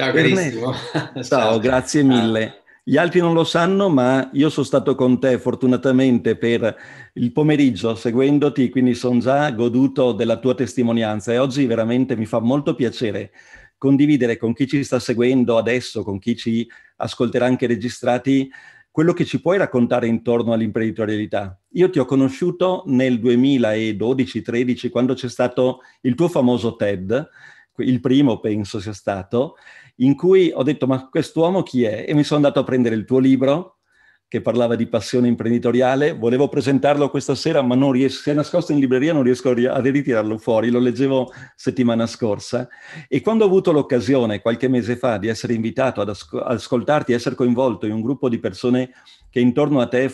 Ciao carissimo. Ciao, Ciao, grazie mille. Gli altri non lo sanno, ma io sono stato con te fortunatamente per il pomeriggio seguendoti, quindi sono già goduto della tua testimonianza e oggi veramente mi fa molto piacere condividere con chi ci sta seguendo adesso, con chi ci ascolterà anche registrati, quello che ci puoi raccontare intorno all'imprenditorialità. Io ti ho conosciuto nel 2012-13 quando c'è stato il tuo famoso TED, il primo penso sia stato, in cui ho detto ma quest'uomo chi è? E mi sono andato a prendere il tuo libro che parlava di passione imprenditoriale, volevo presentarlo questa sera ma non riesco, si è nascosto in libreria, non riesco a ritirarlo fuori, lo leggevo settimana scorsa e quando ho avuto l'occasione qualche mese fa di essere invitato ad ascoltarti, essere coinvolto in un gruppo di persone che intorno a te,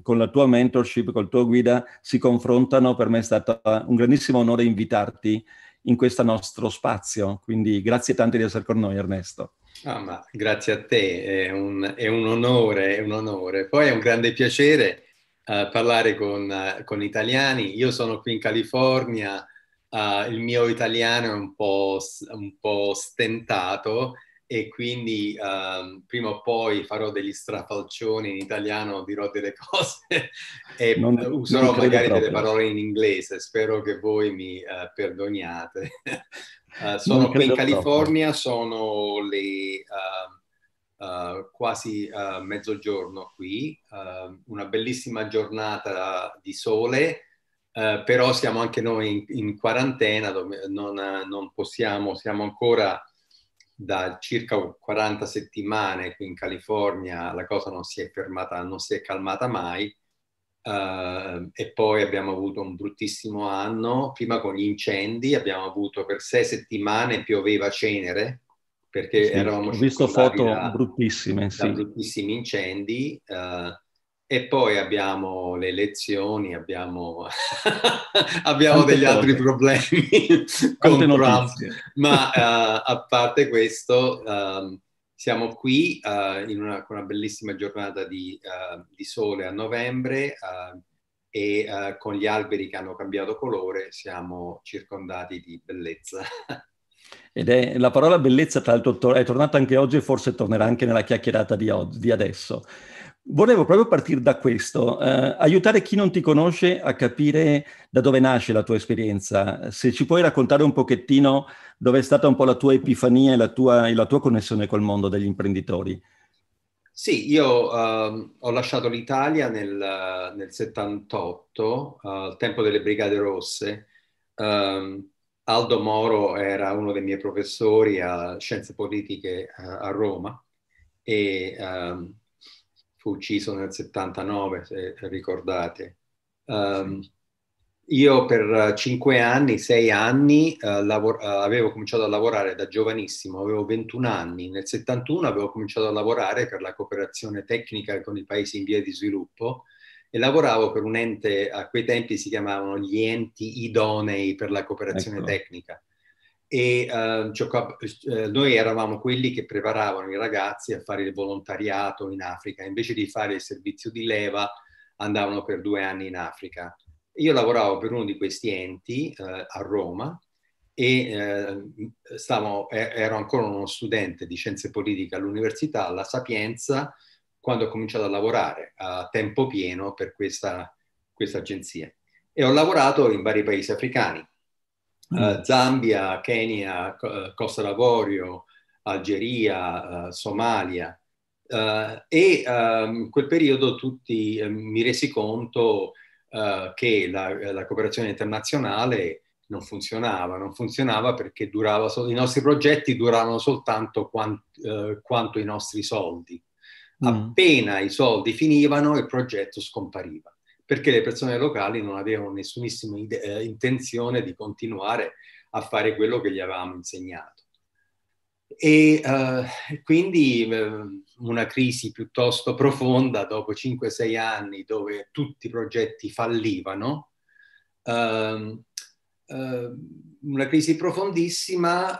con la tua mentorship, col tuo guida, si confrontano, per me è stato ah, un grandissimo onore invitarti in questo nostro spazio. Quindi grazie tante di essere con noi Ernesto. Ah, grazie a te, è un, è un, onore, è un onore. Poi è un grande piacere uh, parlare con, uh, con, italiani. Io sono qui in California, uh, il mio italiano è un po', un po stentato, e quindi um, prima o poi farò degli strafalcioni in italiano, dirò delle cose e non, userò non magari delle parole in inglese, spero che voi mi uh, perdoniate. uh, sono qui in California, proprio. sono le uh, quasi mezzogiorno qui, ehm, una bellissima giornata di sole, però siamo anche noi in, in quarantena, dove non, non possiamo, siamo ancora da circa 40 settimane qui in California la cosa non si è fermata, non si è calmata mai. Uh, e poi abbiamo avuto un bruttissimo anno, prima con gli incendi, abbiamo avuto per sei settimane pioveva cenere, perché sì, eravamo... Ho visto foto da, bruttissime, da bruttissimi incendi. Uh, e poi abbiamo le elezioni, abbiamo, abbiamo degli cose. altri problemi con Trump, ma uh, a parte questo uh, siamo qui uh, in una, con una bellissima giornata di, eh, di sole a novembre e con gli alberi che hanno cambiato colore siamo circondati di bellezza. Ed è la parola bellezza, tra l'altro, è tornata anche oggi e forse tornerà anche nella chiacchierata di, oggi, di adesso. Volevo proprio partire da questo, eh, aiutare chi non ti conosce a capire da dove nasce la tua esperienza. Se ci puoi raccontare un pochettino dove è stata un po' la tua epifania e la tua, e la tua connessione col mondo degli imprenditori. Sì, io uh, ho lasciato l'Italia nel, nel 78, uh, al tempo delle Brigate Rosse. Um, Aldo Moro era uno dei miei professori a Scienze Politiche a, eh, a Roma e um, fu ucciso nel 79, se ricordate. Um, io per cinque anni, sei anni, uh, lavor- uh, avevo cominciato a lavorare da giovanissimo, avevo 21 anni. Nel 71 avevo cominciato a lavorare per la cooperazione tecnica con i paesi in via di sviluppo e lavoravo per un ente, a quei tempi si chiamavano gli enti idonei per la cooperazione ecco. tecnica e ehm, eh, giocava, noi eravamo quelli che preparavano i ragazzi a fare il volontariato in Africa, invece di fare il servizio di leva andavano per due anni in Africa. Io lavoravo per uno di questi enti eh, a Roma e ehm, stavo, ero ancora uno studente di scienze politiche all'università, alla Sapienza, quando ho cominciato a lavorare a tempo pieno per questa, questa agenzia. E ho lavorato in vari paesi africani eh, mm. Zambia, Kenya, eh, Costa d'Avorio, Algeria, eh, Somalia. Eh, e in ehm, quel periodo tutti ehm, mi resi conto che la, la, cooperazione internazionale non funzionava, non funzionava perché so- i nostri progetti duravano soltanto quant- eh, quanto i nostri soldi. Mm. Appena i soldi finivano, il progetto scompariva perché le persone locali non avevano nessunissima ide- eh, intenzione di continuare a fare quello che gli avevamo insegnato. E uh, quindi uh, una crisi piuttosto profonda dopo 5-6 anni dove tutti i progetti fallivano, uh, una crisi profondissima,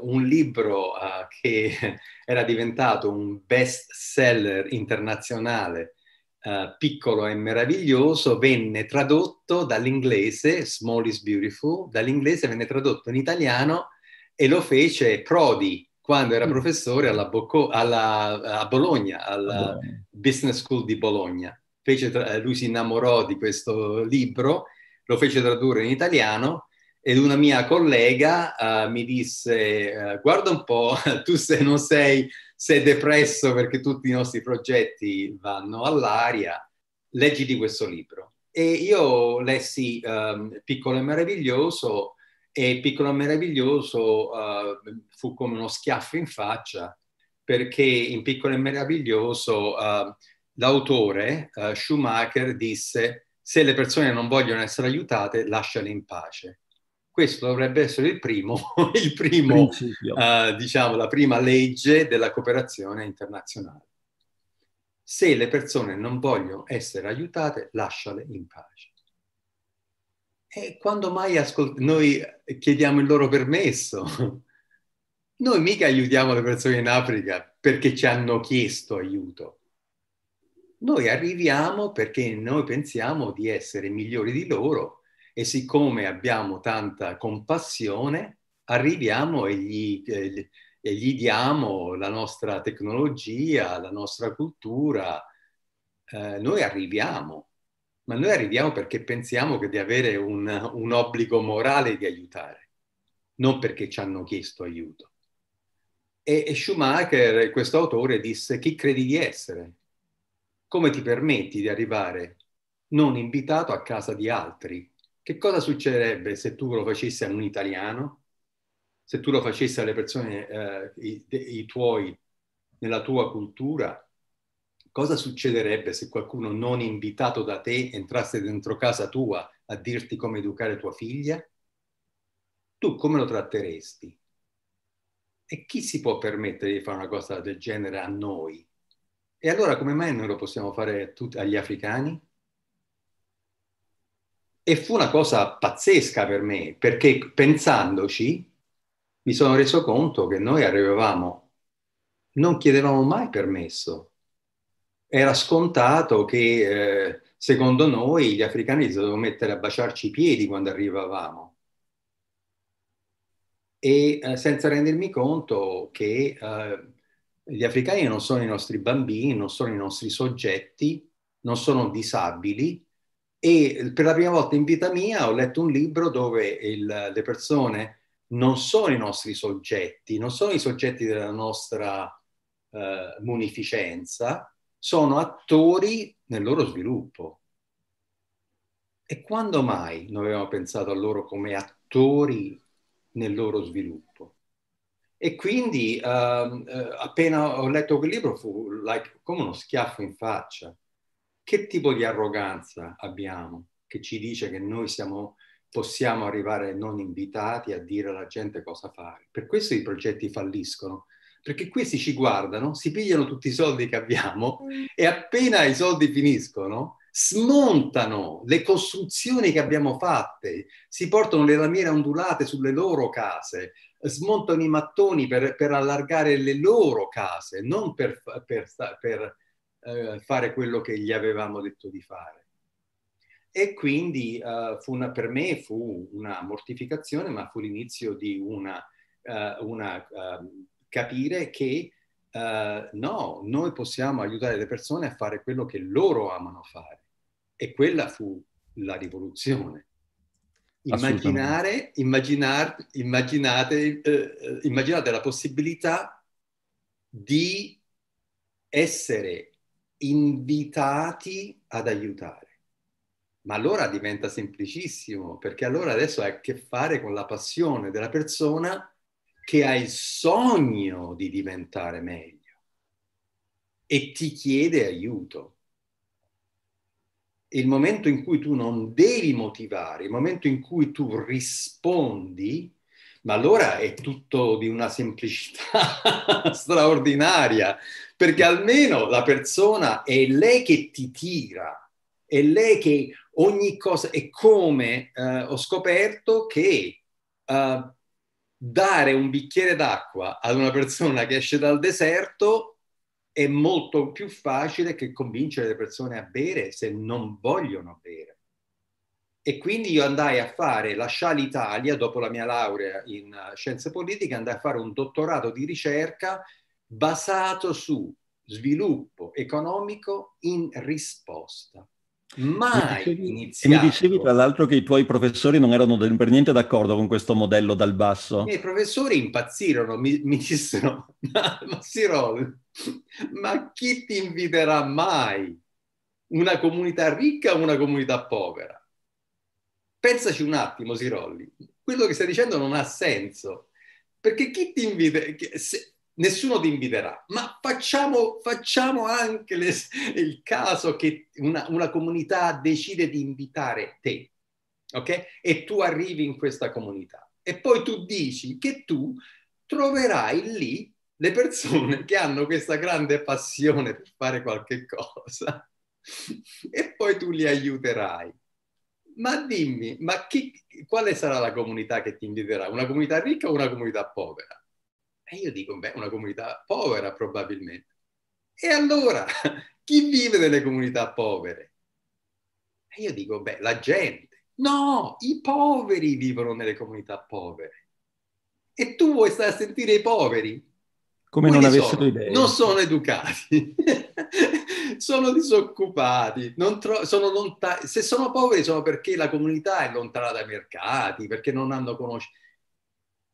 un libro che era diventato un best seller internazionale eh, piccolo e meraviglioso venne tradotto dall'inglese, Small is Beautiful, dall'inglese venne tradotto in italiano e lo fece Prodi quando era mm. professore alla Bocco, alla, a Bologna, alla Bologna. Business School di Bologna. Tra- eh, lui si innamorò di questo libro, lo fece tradurre in italiano ed una mia collega uh, mi disse uh, guarda un po', tu se non sei sei depresso perché tutti i nostri progetti vanno all'aria, leggiti questo libro. E io lessi um, Piccolo e Meraviglioso e Piccolo e Meraviglioso uh, fu come uno schiaffo in faccia perché in Piccolo e Meraviglioso uh, l'autore uh, Schumacher disse se le persone non vogliono essere aiutate lasciale in pace questo dovrebbe essere il primo, il primo uh, diciamo, la prima legge della cooperazione internazionale. Se le persone non vogliono essere aiutate, lasciale in pace. E quando mai ascolt- noi chiediamo il loro permesso? Noi mica aiutiamo le persone in Africa perché ci hanno chiesto aiuto. Noi arriviamo perché noi pensiamo di essere migliori di loro e siccome abbiamo tanta compassione, arriviamo e gli, e gli diamo la nostra tecnologia, la nostra cultura. Eh, noi arriviamo, ma noi arriviamo perché pensiamo che di avere un, un obbligo morale di aiutare, non perché ci hanno chiesto aiuto. E, e Schumacher, questo autore, disse chi credi di essere? Come ti permetti di arrivare non invitato a casa di altri che cosa succederebbe se tu lo facessi a un italiano? Se tu lo facessi alle persone, eh, i, i tuoi, nella tua cultura? Cosa succederebbe se qualcuno non invitato da te entrasse dentro casa tua a dirti come educare tua figlia? Tu come lo tratteresti? E chi si può permettere di fare una cosa del genere a noi? E allora come mai noi lo possiamo fare agli africani? e fu una cosa pazzesca per me, perché pensandoci mi sono reso conto che noi arrivavamo, non chiedevamo mai permesso. Era scontato che eh, secondo noi gli africani si dovevano mettere a baciarci i piedi quando arrivavamo. E eh, senza rendermi conto che eh, gli africani non sono i nostri bambini, non sono i nostri soggetti, non sono disabili, e per la prima volta in vita mia ho letto un libro dove il, le persone non sono i nostri soggetti, non sono i soggetti della nostra eh, munificenza, sono attori nel loro sviluppo. E quando mai noi abbiamo pensato a loro come attori nel loro sviluppo? E quindi ehm, eh, appena ho letto quel libro fu like, come uno schiaffo in faccia che tipo di arroganza abbiamo che ci dice che noi siamo, possiamo arrivare non invitati a dire alla gente cosa fare? Per questo i progetti falliscono, perché questi ci guardano, si pigliano tutti i soldi che abbiamo mm. e appena i soldi finiscono smontano le costruzioni che abbiamo fatte, si portano le lamiere ondulate sulle loro case, smontano i mattoni per, per allargare le loro case, non per, per, per eh, fare quello che gli avevamo detto di fare. E quindi eh, una, per me fu una mortificazione, ma fu l'inizio di una, uh, una uh, capire che uh, no, noi possiamo aiutare le persone a fare quello che loro amano fare. E quella fu la rivoluzione. Immaginare, immaginar, immaginate, eh, eh, immaginate la possibilità di essere invitati ad aiutare. Ma allora diventa semplicissimo, perché allora adesso hai a che fare con la passione della persona che ha il sogno di diventare meglio e ti chiede aiuto. Il momento in cui tu non devi motivare, il momento in cui tu rispondi, ma allora è tutto di una semplicità straordinaria, perché almeno la persona è lei che ti tira, è lei che ogni cosa, è come eh, ho scoperto che eh, dare un bicchiere d'acqua ad una persona che esce dal deserto è molto più facile che convincere le persone a bere se non vogliono bere. E quindi io andai a fare, lasciai l'Italia dopo la mia laurea in eh, scienze politiche, andai a fare un dottorato di ricerca basato su sviluppo economico in risposta. Mai mi iniziato. E mi dicevi tra l'altro che i tuoi professori non erano per niente d'accordo con questo modello dal basso. I miei professori impazzirono, mi, mi dissero, ma Sirol, ma chi ti inviterà mai? Una comunità ricca o una comunità povera? pensaci un attimo, Sirolli, quello che stai dicendo non ha senso, perché chi ti invita, se, nessuno ti inviterà, ma facciamo, facciamo anche le, il caso che una, una, comunità decide di invitare te, ok? E tu arrivi in questa comunità e poi tu dici che tu troverai lì le persone che hanno questa grande passione per fare qualche cosa e poi tu li aiuterai. Ma dimmi, ma chi, quale sarà la comunità che ti inviterà? Una comunità ricca o una comunità povera? E io dico, beh, una comunità povera probabilmente. E allora, chi vive nelle comunità povere? E io dico, beh, la gente. No, i poveri vivono nelle comunità povere. E tu vuoi stare a sentire i poveri? Come Quelli non avessero idea. Non sono educati. sono disoccupati, non tro- sono lontani, se sono poveri sono perché la comunità è lontana dai mercati, perché non hanno conoscenza.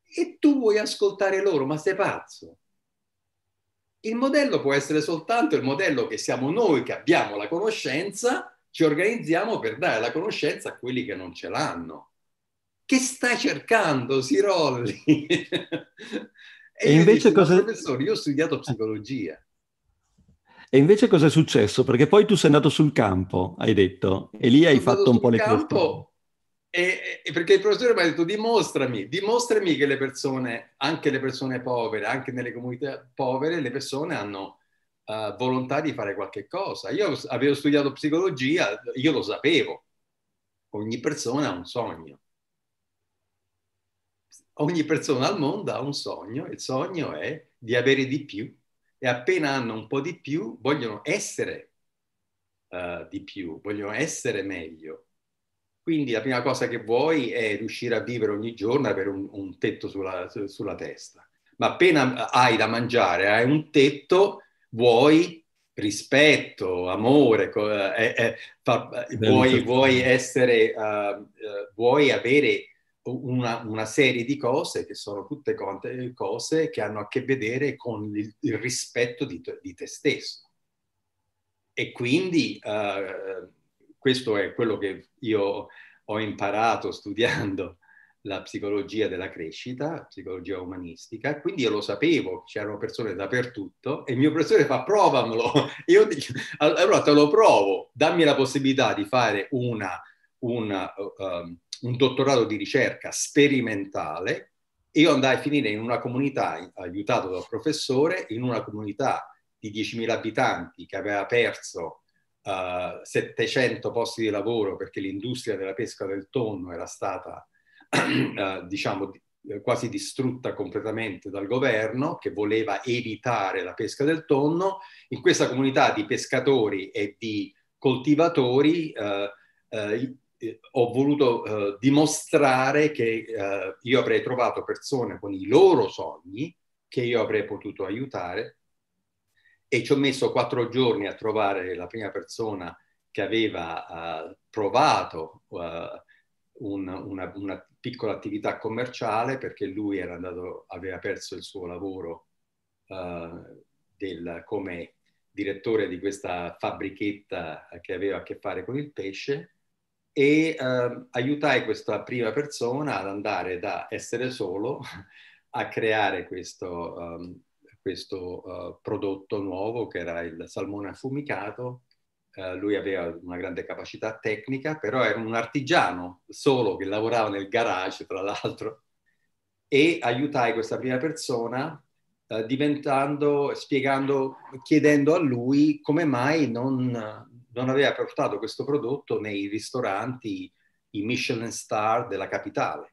E tu vuoi ascoltare loro, ma sei pazzo? Il modello può essere soltanto il modello che siamo noi che abbiamo la conoscenza, ci organizziamo per dare la conoscenza a quelli che non ce l'hanno. Che stai cercando, Sirolli? e, e invece dici, cosa... Professore, io ho studiato psicologia. E invece cosa è successo? Perché poi tu sei andato sul campo, hai detto, e lì hai fatto un po' le campo e, e perché il professore mi ha detto dimostrami, dimostrami che le persone, anche le persone povere, anche nelle comunità povere, le persone hanno uh, volontà di fare qualche cosa. Io avevo studiato psicologia, io lo sapevo. Ogni persona ha un sogno. Ogni persona al mondo ha un sogno, il sogno è di avere di più e appena hanno un po' di più vogliono essere uh, di più, vogliono essere meglio. Quindi la prima cosa che vuoi è riuscire a vivere ogni giorno, avere un, un tetto sulla, sulla testa. Ma appena eh, hai da mangiare, hai un tetto, vuoi rispetto, amore, eh, eh, eh, vuoi, vuoi, essere, uh, uh, vuoi avere una, una, serie di cose che sono tutte cose che hanno a che vedere con il, il rispetto di te, di, te stesso. E quindi uh, questo è quello che io ho imparato studiando la psicologia della crescita, psicologia umanistica, quindi io lo sapevo, c'erano persone dappertutto e il mio professore fa provamelo, io dico, allora te lo provo, dammi la possibilità di fare una, una um, un dottorato di ricerca sperimentale e io andai a finire in una comunità, aiutato dal professore, in una comunità di 10.000 abitanti che aveva perso uh, eh, 700 posti di lavoro perché l'industria della pesca del tonno era stata, uh, diciamo, eh, quasi distrutta completamente dal governo che voleva evitare la pesca del tonno. In questa comunità di pescatori e di coltivatori eh, eh, eh, ho voluto eh, dimostrare che eh, io avrei trovato persone con i loro sogni che io avrei potuto aiutare e ci ho messo quattro giorni a trovare la prima persona che aveva eh, provato eh, un, una, una, piccola attività commerciale perché lui andato, aveva perso il suo lavoro del, come direttore di questa fabbrichetta che aveva a che fare con il pesce e eh, aiutai questa prima persona ad andare da essere solo a creare questo, um, questo uh, prodotto nuovo che era il salmone affumicato. Uh, lui aveva una grande capacità tecnica, però era un artigiano solo che lavorava nel garage, tra l'altro, e aiutai questa prima persona uh, diventando, spiegando, chiedendo a lui come mai non, non aveva portato questo prodotto nei ristoranti, i Michelin star della capitale.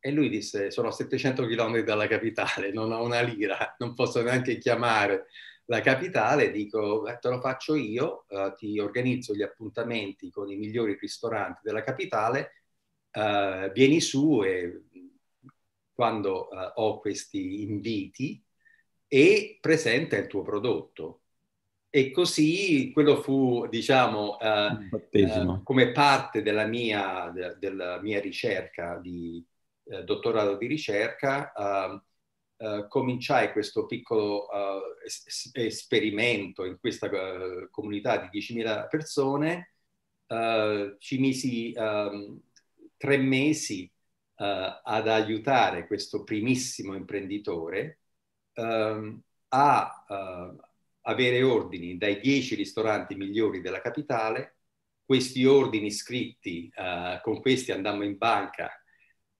E lui disse, sono a 700 km dalla capitale, non ho una lira, non posso neanche chiamare la capitale, dico, te lo faccio io, eh, ti organizzo gli appuntamenti con i migliori ristoranti della capitale, eh, vieni su e quando eh, ho questi inviti e presenta il tuo prodotto. E così quello fu, diciamo, eh, eh, come parte della mia, de, della mia ricerca di eh, dottorato di ricerca, ehm, eh, cominciai questo piccolo eh, es- esperimento in questa eh, comunità di 10.000 persone, ci misi ehm, tre mesi ad aiutare questo primissimo imprenditore ehm, a, avere ordini dai 10 ristoranti migliori della capitale. Questi ordini scritti, eh, con questi andammo in banca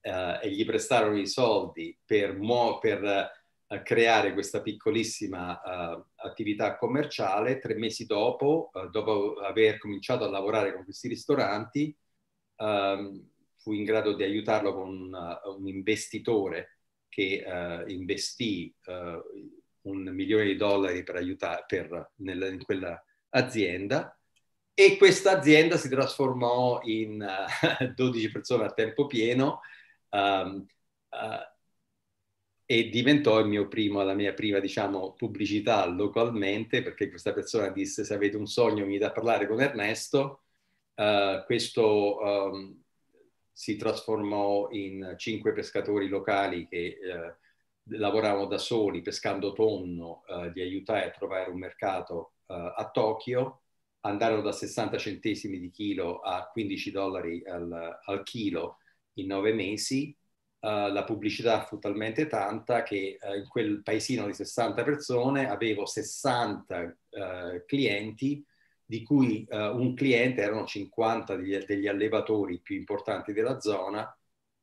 eh, e gli prestarono i soldi per, mo- per eh, creare questa piccolissima eh, attività commerciale. Tre mesi dopo, eh, dopo aver cominciato a lavorare con questi ristoranti, ehm, fu in grado di aiutarlo con eh, un investitore che investì un milione di dollari per aiutare per, nel, in quella azienda e questa azienda si trasformò in uh, eh, 12 persone a tempo pieno um, uh, e diventò il mio primo, la mia prima diciamo, pubblicità localmente perché questa persona disse se avete un sogno mi da parlare con Ernesto, uh, questo um, si trasformò in cinque pescatori locali che lavoravano da soli pescando tonno, eh, li aiutai a trovare un mercato eh, a Tokyo, andarono da 60 centesimi di chilo a 15 dollari al, al chilo in nove mesi. Uh, la pubblicità fu talmente tanta che uh, in quel paesino di 60 persone avevo 60 uh, eh, clienti, di cui un cliente erano 50 degli, degli allevatori più importanti della zona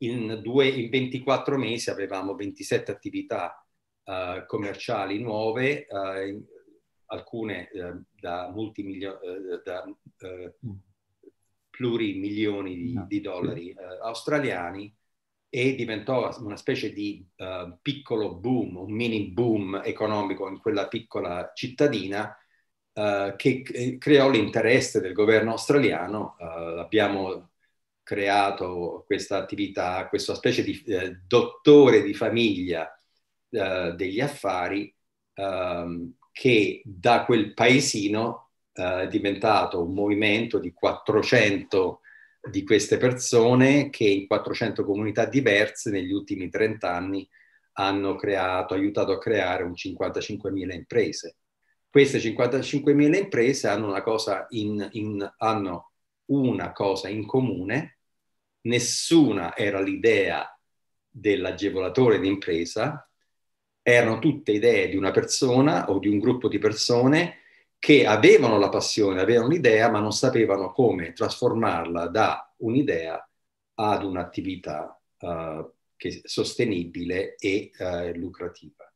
in, due, in 24 mesi avevamo 27 attività uh, commerciali nuove, uh, alcune uh, da, da mm. plurimilioni di, di dollari australiani e diventò una specie di piccolo boom, un mini boom economico in quella piccola cittadina che creò l'interesse del governo australiano. abbiamo creato questa attività, questa specie di eh, dottore di famiglia eh, degli affari ehm, che da quel paesino eh, è diventato un movimento di 400 di queste persone che in 400 comunità diverse negli ultimi 30 anni hanno creato, aiutato a creare un 55.000 imprese. Queste 55.000 imprese hanno una cosa in, in, hanno una cosa in comune, nessuna era l'idea dell'agevolatore d'impresa, erano tutte idee di una persona o di un gruppo di persone che avevano la passione, avevano un'idea, ma non sapevano come trasformarla da un'idea ad un'attività uh, sostenibile e uh, lucrativa.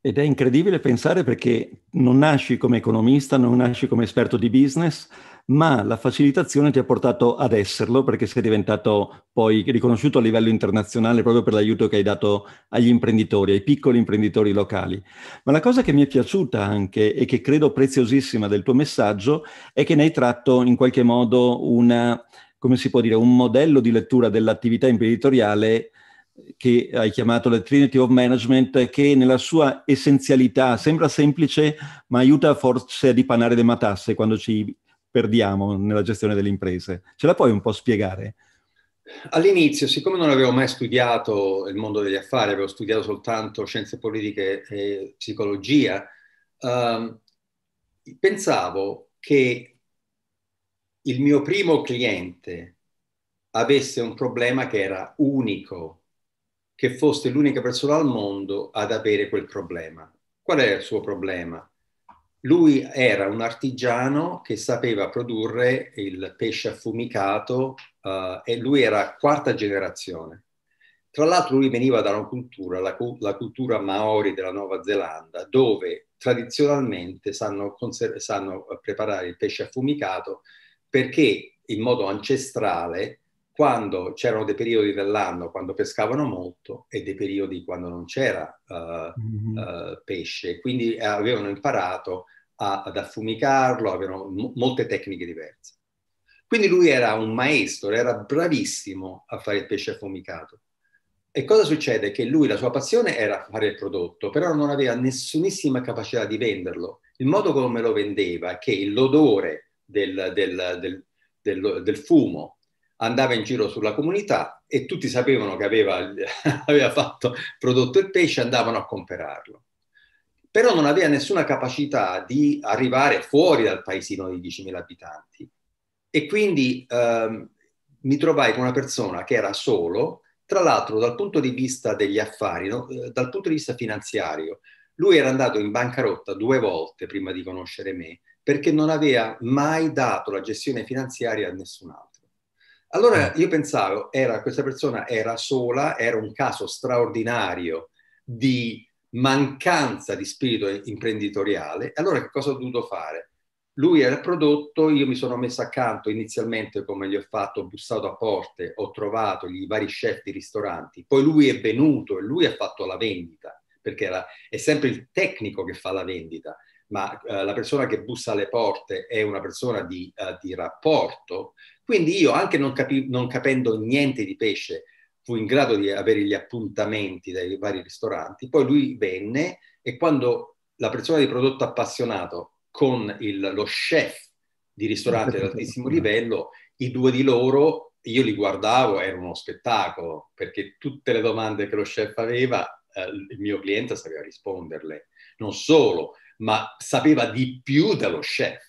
Ed è incredibile pensare perché non nasci come economista, non nasci come esperto di business, ma la facilitazione ti ha portato ad esserlo perché sei diventato poi riconosciuto a livello internazionale proprio per l'aiuto che hai dato agli imprenditori, ai piccoli imprenditori locali. Ma la cosa che mi è piaciuta anche e che credo preziosissima del tuo messaggio è che ne hai tratto in qualche modo una, come si può dire, un modello di lettura dell'attività imprenditoriale che hai chiamato la Trinity of Management, che nella sua essenzialità sembra semplice, ma aiuta forse a dipanare le matasse quando ci perdiamo nella gestione delle imprese. Ce la puoi un po' spiegare? All'inizio, siccome non avevo mai studiato il mondo degli affari, avevo studiato soltanto scienze politiche e psicologia, ehm, pensavo che il mio primo cliente avesse un problema che era unico, che fosse l'unica persona al mondo ad avere quel problema. Qual era il suo problema? Lui era un artigiano che sapeva produrre il pesce affumicato uh, e lui era quarta generazione. Tra l'altro lui veniva da una cultura, la, la cultura maori della Nuova Zelanda, dove tradizionalmente sanno, sanno preparare il pesce affumicato perché in modo ancestrale quando c'erano dei periodi dell'anno quando pescavano molto e dei periodi quando non c'era uh, mm-hmm. uh, pesce, quindi avevano imparato a, ad affumicarlo, avevano m- molte tecniche diverse. Quindi lui era un maestro, era bravissimo a fare il pesce affumicato. E cosa succede? Che lui, la sua passione era fare il prodotto, però non aveva nessunissima capacità di venderlo. Il modo come lo vendeva è che l'odore del, del, del, del, del fumo andava in giro sulla comunità e tutti sapevano che aveva, aveva fatto prodotto il pesce, andavano a comprarlo però non aveva nessuna capacità di arrivare fuori dal paesino di 10.000 abitanti. E quindi ehm, mi trovai con una persona che era solo, tra l'altro dal punto di vista degli affari, no? Eh, dal punto di vista finanziario, lui era andato in bancarotta due volte prima di conoscere me, perché non aveva mai dato la gestione finanziaria a nessun altro. Allora mm. io pensavo, era, questa persona era sola, era un caso straordinario di mancanza di spirito imprenditoriale, allora che cosa ho dovuto fare? Lui era il prodotto, io mi sono messo accanto inizialmente come gli ho fatto, ho bussato a porte, ho trovato i vari chef di ristoranti, poi lui è venuto e lui ha fatto la vendita, perché era, è sempre il tecnico che fa la vendita, ma eh, la persona che bussa alle porte è una persona di, uh, di rapporto, quindi io anche non, capi- non capendo niente di pesce, fu in grado di avere gli appuntamenti dai vari ristoranti, poi lui venne e quando la persona di prodotto appassionato con il, lo chef di ristorante ad altissimo livello, i due di loro, io li guardavo, era uno spettacolo, perché tutte le domande che lo chef aveva, eh, il mio cliente sapeva risponderle. Non solo, ma sapeva di più dello chef.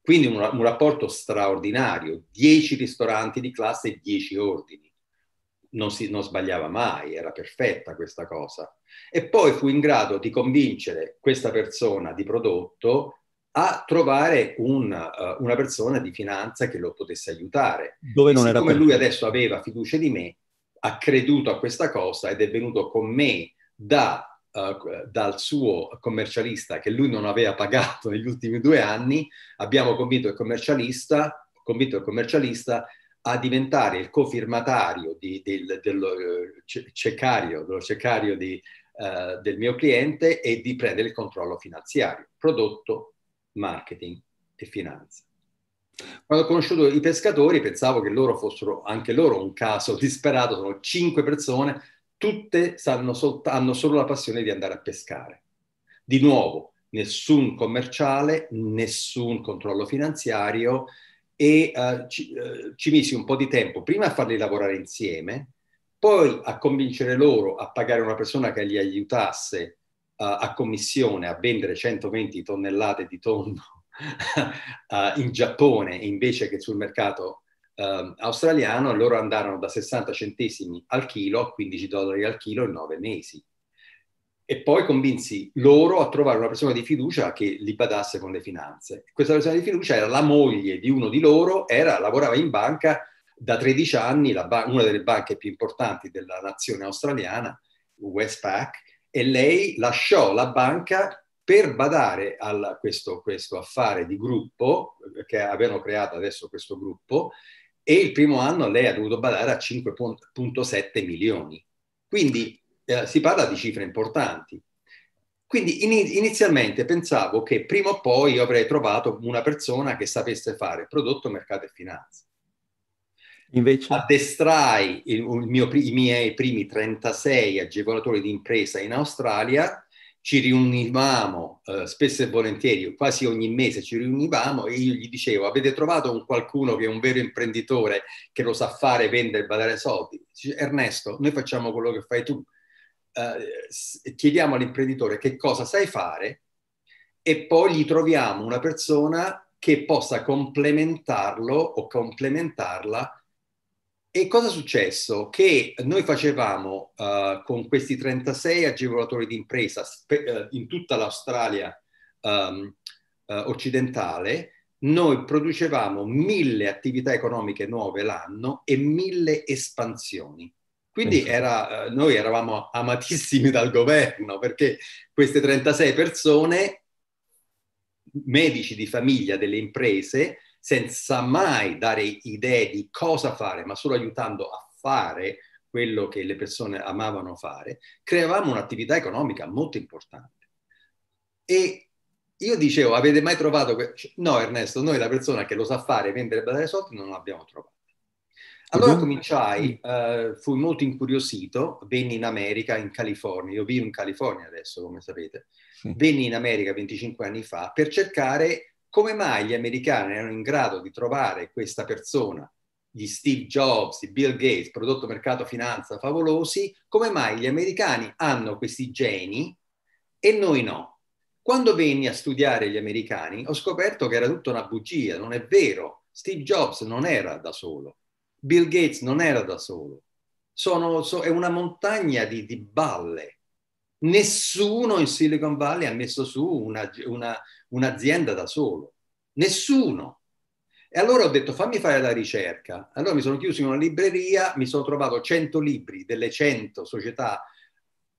Quindi un, un rapporto straordinario, dieci ristoranti di classe dieci ordini non, si, non sbagliava mai, era perfetta questa cosa. E poi fu in grado di convincere questa persona di prodotto a trovare un, uh, una persona di finanza che lo potesse aiutare. Dove non era lui adesso aveva fiducia di me, ha creduto a questa cosa ed è venuto con me da, uh, dal suo commercialista che lui non aveva pagato negli ultimi due anni. Abbiamo convinto il commercialista, convinto il commercialista a diventare il cofirmatario di, del, dello eh, cecario, dello cecario di, uh, del mio cliente e di prendere il controllo finanziario, prodotto, marketing e finanza. Quando ho conosciuto i pescatori pensavo che loro fossero anche loro un caso disperato, sono cinque persone, tutte sol- hanno solo la passione di andare a pescare. Di nuovo, nessun commerciale, nessun controllo finanziario, e uh, ci, uh, ci, misi un po' di tempo prima a farli lavorare insieme, poi a convincere loro a pagare una persona che li aiutasse uh, a commissione a vendere 120 tonnellate di tonno in Giappone invece che sul mercato ehm, australiano, e loro andarono da 60 centesimi al chilo a 15 dollari al chilo in nove mesi e poi convinsi loro a trovare una persona di fiducia che li badasse con le finanze. Questa persona di fiducia era la moglie di uno di loro, era, lavorava in banca da 13 anni, ba- una delle banche più importanti della nazione australiana, Westpac, e lei lasciò la banca per badare a questo, questo affare di gruppo eh, che avevano creato adesso questo gruppo e il primo anno lei ha dovuto badare a 5.7 milioni. Quindi eh, si parla di cifre importanti. Quindi inizialmente pensavo che prima o poi io avrei trovato una persona che sapesse fare prodotto, mercato e finanza. Invece? Addestrai il, il mio, i miei primi 36 agevolatori di impresa in Australia, ci riunivamo eh, spesso e volentieri, quasi ogni mese ci riunivamo e io gli dicevo avete trovato un qualcuno che è un vero imprenditore che lo sa fare, vendere, badare soldi? Dice, Ernesto, noi facciamo quello che fai tu, eh, chiediamo all'imprenditore che cosa sai fare e poi gli troviamo una persona che possa complementarlo o complementarla e cosa è successo? Che noi facevamo uh, con questi 36 agevolatori d'impresa spe- eh, in tutta l'Australia um, uh, occidentale, noi producevamo mille attività economiche nuove l'anno e mille espansioni. Quindi era, eh, noi eravamo amatissimi dal governo perché queste 36 persone, medici di famiglia delle imprese, senza mai dare idee di cosa fare, ma solo aiutando a fare quello che le persone amavano fare, creavamo un'attività economica molto importante. E io dicevo, avete mai trovato... Que-? Cioè, no Ernesto, noi la persona che lo sa fare, vendere e dare soldi, non l'abbiamo trovata. Allora cominciai, uh, fui molto incuriosito, venni in America, in California, io vivo in California adesso come sapete, sì. venni in America 25 anni fa per cercare come mai gli americani erano in grado di trovare questa persona, gli Steve Jobs, i Bill Gates, prodotto mercato finanza favolosi, come mai gli americani hanno questi geni e noi no. Quando venni a studiare gli americani ho scoperto che era tutta una bugia, non è vero, Steve Jobs non era da solo Bill Gates non era da solo, Sono, so, è una montagna di, di, balle. Nessuno in Silicon Valley ha messo su una, una, un'azienda da solo, nessuno. E allora ho detto fammi fare la ricerca. Allora mi sono chiuso in una libreria, mi sono trovato 100 libri delle 100 società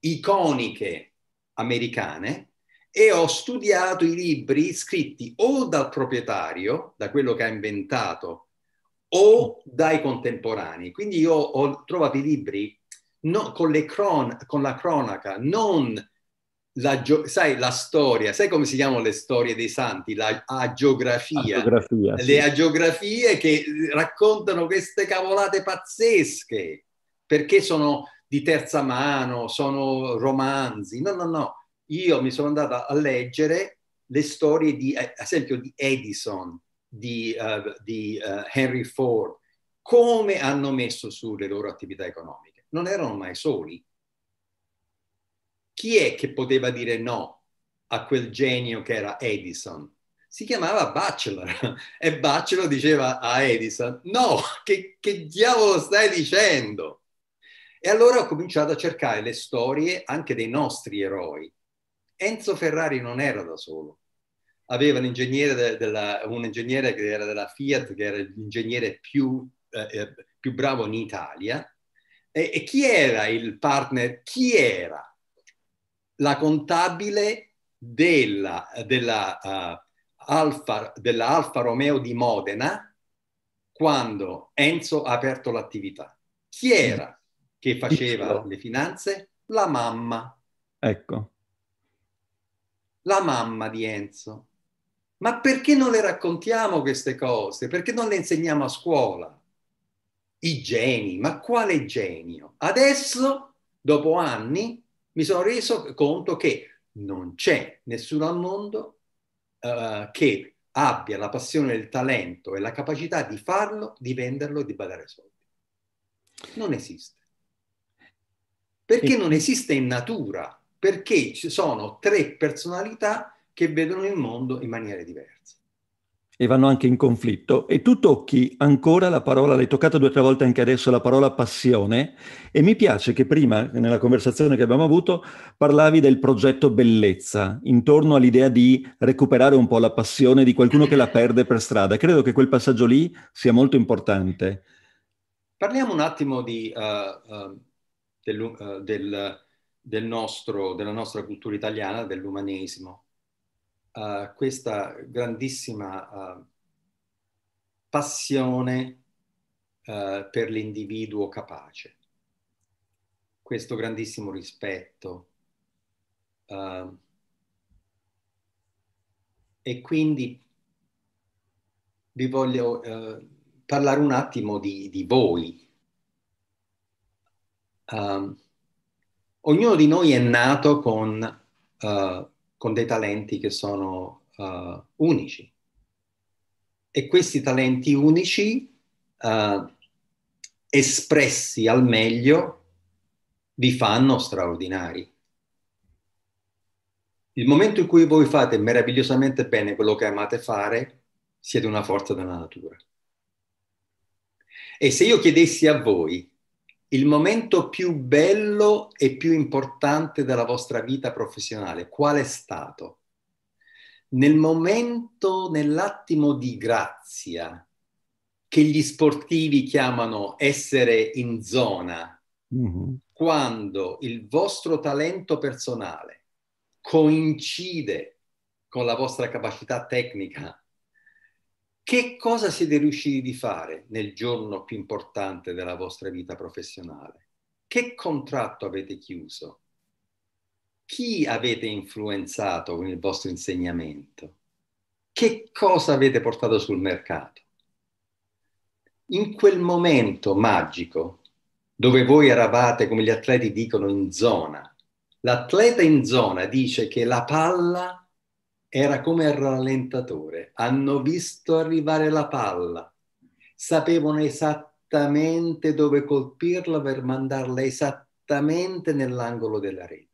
iconiche americane e ho studiato i libri scritti o dal proprietario, da quello che ha inventato o dai contemporanei. Quindi io ho trovato i libri no, con, cron- con, la cronaca, non la, gio- sai, la storia, sai come si chiamano le storie dei santi, la agiografia, agiografia le sì. agiografie che raccontano queste cavolate pazzesche, perché sono di terza mano, sono romanzi, no, no, no, io mi sono andata a leggere le storie di, eh, ad esempio, di Edison, di, uh, di uh, Henry Ford, come hanno messo su le loro attività economiche. Non erano mai soli. Chi è che poteva dire no a quel genio che era Edison? Si chiamava Bachelor e Bachelor diceva a Edison, no, che, che diavolo stai dicendo? E allora ho cominciato a cercare le storie anche dei nostri eroi. Enzo Ferrari non era da solo aveva un ingegnere, della, un ingegnere, che era della Fiat, che era l'ingegnere più, eh, eh, più bravo in Italia. E, e, chi era il partner? Chi era la contabile della, della, uh, Alfa, della Alfa Romeo di Modena quando Enzo ha aperto l'attività? Chi era che faceva le finanze? La mamma. Ecco. La mamma di Enzo. Ma perché non le raccontiamo queste cose? Perché non le insegniamo a scuola? I geni, ma quale genio? Adesso, dopo anni, mi sono reso conto che non c'è nessuno al mondo uh, che abbia la passione il talento e la capacità di farlo, di venderlo e di badare soldi. Non esiste. Perché non esiste in natura? Perché ci sono tre personalità che vedono il mondo in maniere diverse. E vanno anche in conflitto. E tu tocchi ancora la parola, l'hai toccata due o tre volte anche adesso, la parola passione. E mi piace che prima, nella conversazione che abbiamo avuto, parlavi del progetto bellezza, intorno all'idea di recuperare un po' la passione di qualcuno che la perde per strada. Credo che quel passaggio lì sia molto importante. Parliamo un attimo di, uh, eh, uh, eh, del, uh, eh, del, del nostro, della nostra cultura italiana, dell'umanesimo uh, questa grandissima uh, passione eh, per l'individuo capace, questo grandissimo rispetto. e quindi vi voglio parlare un attimo di, di voi. Um, ognuno di noi è nato con uh, con dei talenti che sono uh, unici. E questi talenti unici, uh, espressi al meglio, vi fanno straordinari. Il momento in cui voi fate meravigliosamente bene quello che amate fare, siete una forza della natura. E se io chiedessi a voi il momento più bello e più importante della vostra vita professionale, qual è stato? Nel momento, nell'attimo di grazia che gli sportivi chiamano essere in zona, mm-hmm. quando il vostro talento personale coincide con la vostra capacità tecnica che cosa siete riusciti di fare nel giorno più importante della vostra vita professionale? Che contratto avete chiuso? Chi avete influenzato con il vostro insegnamento? Che cosa avete portato sul mercato? In quel momento magico, dove voi eravate, come gli atleti dicono, in zona, l'atleta in zona dice che la palla era come il rallentatore. Hanno visto arrivare la palla, sapevano esattamente dove colpirla per mandarla esattamente nell'angolo della rete.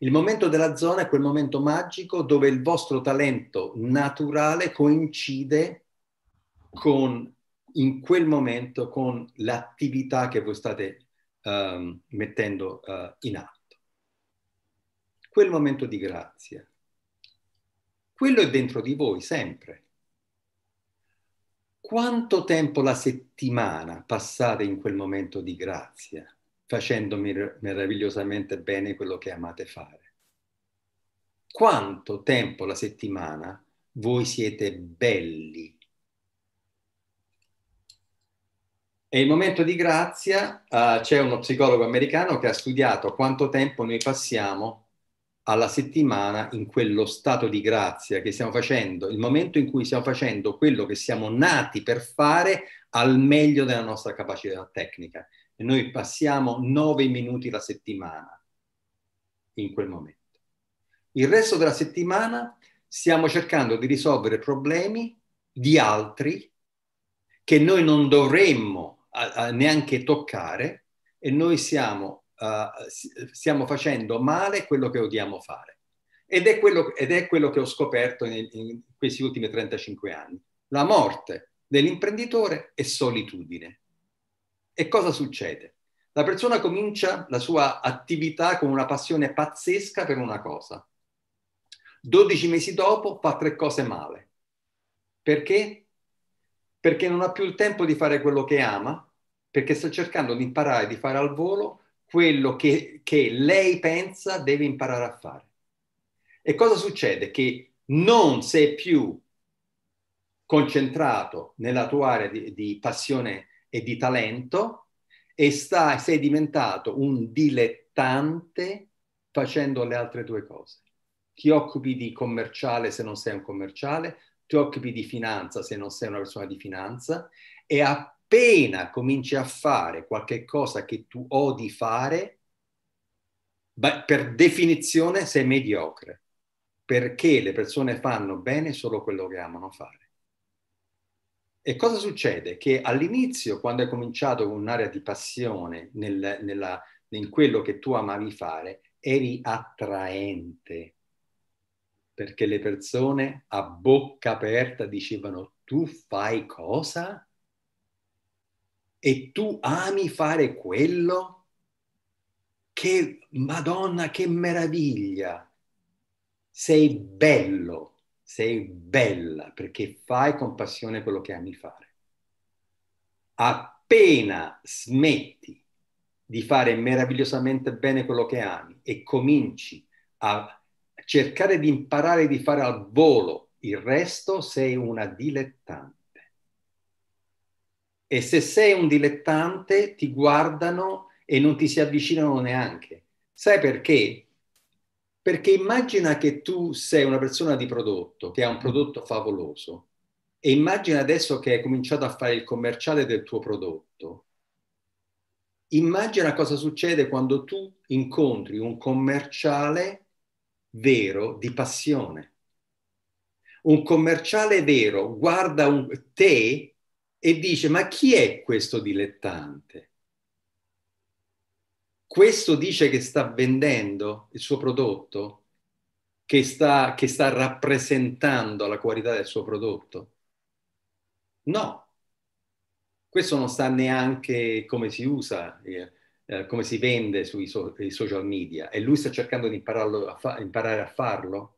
Il momento della zona è quel momento magico dove il vostro talento naturale coincide con, in quel momento con l'attività che voi state um, mettendo uh, in atto. Quel momento di grazia, quello è dentro di voi sempre. Quanto tempo la settimana passate in quel momento di grazia, facendo mer- meravigliosamente bene quello che amate fare? Quanto tempo la settimana voi siete belli? E il momento di grazia, uh, c'è uno psicologo americano che ha studiato quanto tempo noi passiamo alla settimana in quello stato di grazia che stiamo facendo, il momento in cui stiamo facendo quello che siamo nati per fare al meglio della nostra capacità tecnica. E noi passiamo nove minuti la settimana in quel momento. Il resto della settimana stiamo cercando di risolvere problemi di altri che noi non dovremmo neanche toccare e noi siamo eh, stiamo facendo male quello che odiamo fare. Ed è quello, ed è quello che ho scoperto in, in questi ultimi 35 anni. La morte dell'imprenditore è solitudine. E cosa succede? La persona comincia la sua attività con una passione pazzesca per una cosa. 12 mesi dopo fa tre cose male. Perché? Perché non ha più il tempo di fare quello che ama, perché sta cercando di imparare di fare al volo quello che, che lei pensa deve imparare a fare. E cosa succede? Che non sei più concentrato nella tua area di, di passione e di talento e stai, sei diventato un dilettante facendo le altre due cose. Ti occupi di commerciale se non sei un commerciale, ti occupi di finanza se non sei una persona di finanza e a appena cominci a fare qualche cosa che tu odi fare, beh, per definizione sei mediocre, perché le persone fanno bene solo quello che amano fare. E cosa succede? Che all'inizio, quando hai cominciato con un'area di passione nel, nella, in quello che tu amavi fare, eri attraente, perché le persone a bocca aperta dicevano tu fai cosa? e tu ami fare quello? Che madonna, che meraviglia! Sei bello, sei bella perché fai con passione quello che ami fare. Appena smetti di fare meravigliosamente bene quello che ami e cominci a cercare di imparare di fare al volo il resto, sei una dilettante e se sei un dilettante ti guardano e non ti si avvicinano neanche. Sai perché? Perché immagina che tu sei una persona di prodotto, che ha un prodotto favoloso, e immagina adesso che hai cominciato a fare il commerciale del tuo prodotto. Immagina cosa succede quando tu incontri un commerciale vero di passione. Un commerciale vero guarda un, te e dice ma chi è questo dilettante? Questo dice che sta vendendo il suo prodotto? Che sta, che sta rappresentando la qualità del suo prodotto? No, questo non sta neanche come si usa, eh, eh come si vende sui so- social media e lui sta cercando di a fa- imparare a farlo.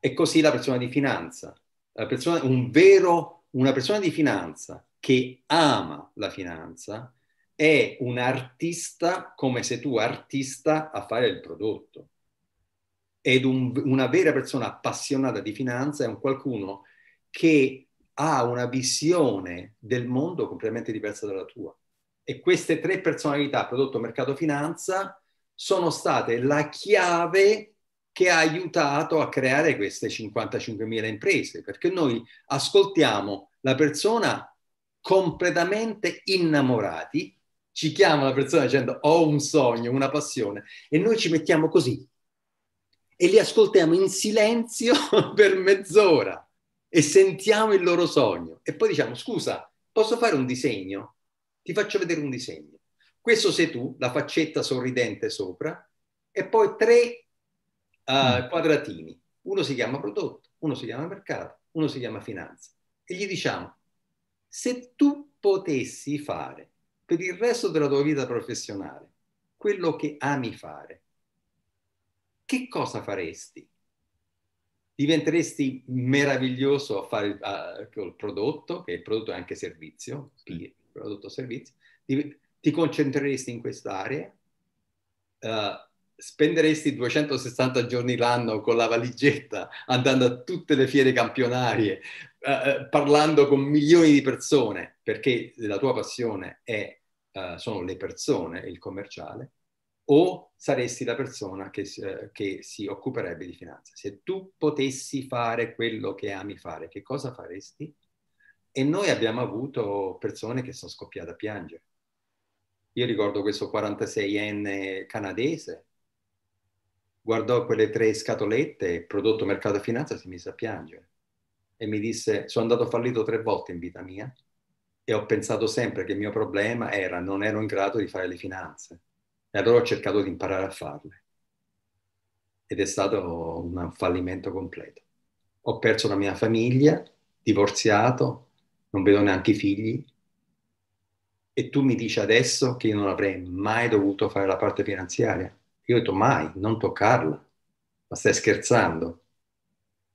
E così la persona di finanza, la persona, un vero una persona di finanza che ama la finanza è un artista come se tu artista a fare il prodotto. Ed un, una vera persona appassionata di finanza è un qualcuno che ha una visione del mondo completamente diversa dalla tua. E queste tre personalità, prodotto, mercato, finanza, sono state la chiave che ha aiutato a creare queste 55.000 imprese, perché noi ascoltiamo la persona completamente innamorati, ci chiama la persona dicendo ho un sogno, una passione, e noi ci mettiamo così e li ascoltiamo in silenzio per mezz'ora e sentiamo il loro sogno e poi diciamo scusa, posso fare un disegno? Ti faccio vedere un disegno. Questo sei tu, la faccetta sorridente sopra, e poi tre uh, quadratini. Uno si chiama prodotto, uno si chiama mercato, uno si chiama finanza. E gli diciamo, se tu potessi fare per il resto della tua vita professionale quello che ami fare, che cosa faresti? Diventeresti meraviglioso a fare uh, il prodotto, che il prodotto è anche servizio, prodotto servizio, ti concentreresti in quest'area, uh, spenderesti 260 giorni l'anno con la valigetta, andando a tutte le fiere campionarie, eh, eh, parlando con milioni di persone, perché la tua passione è, eh, sono le persone, il commerciale, o saresti la persona che, eh, che si occuperebbe di finanza. Se tu potessi fare quello che ami fare, che cosa faresti? E noi abbiamo avuto persone che sono scoppiate a piangere. Io ricordo questo 46enne canadese guardò quelle tre scatolette, prodotto, mercato e finanza, si mise a piangere e mi disse, sono andato fallito tre volte in vita mia e ho pensato sempre che il mio problema era non ero in grado di fare le finanze. E allora ho cercato di imparare a farle. Ed è stato un fallimento completo. Ho perso la mia famiglia, divorziato, non vedo neanche i figli. E tu mi dici adesso che io non avrei mai dovuto fare la parte finanziaria? Io ho detto mai, non toccarla, ma stai scherzando?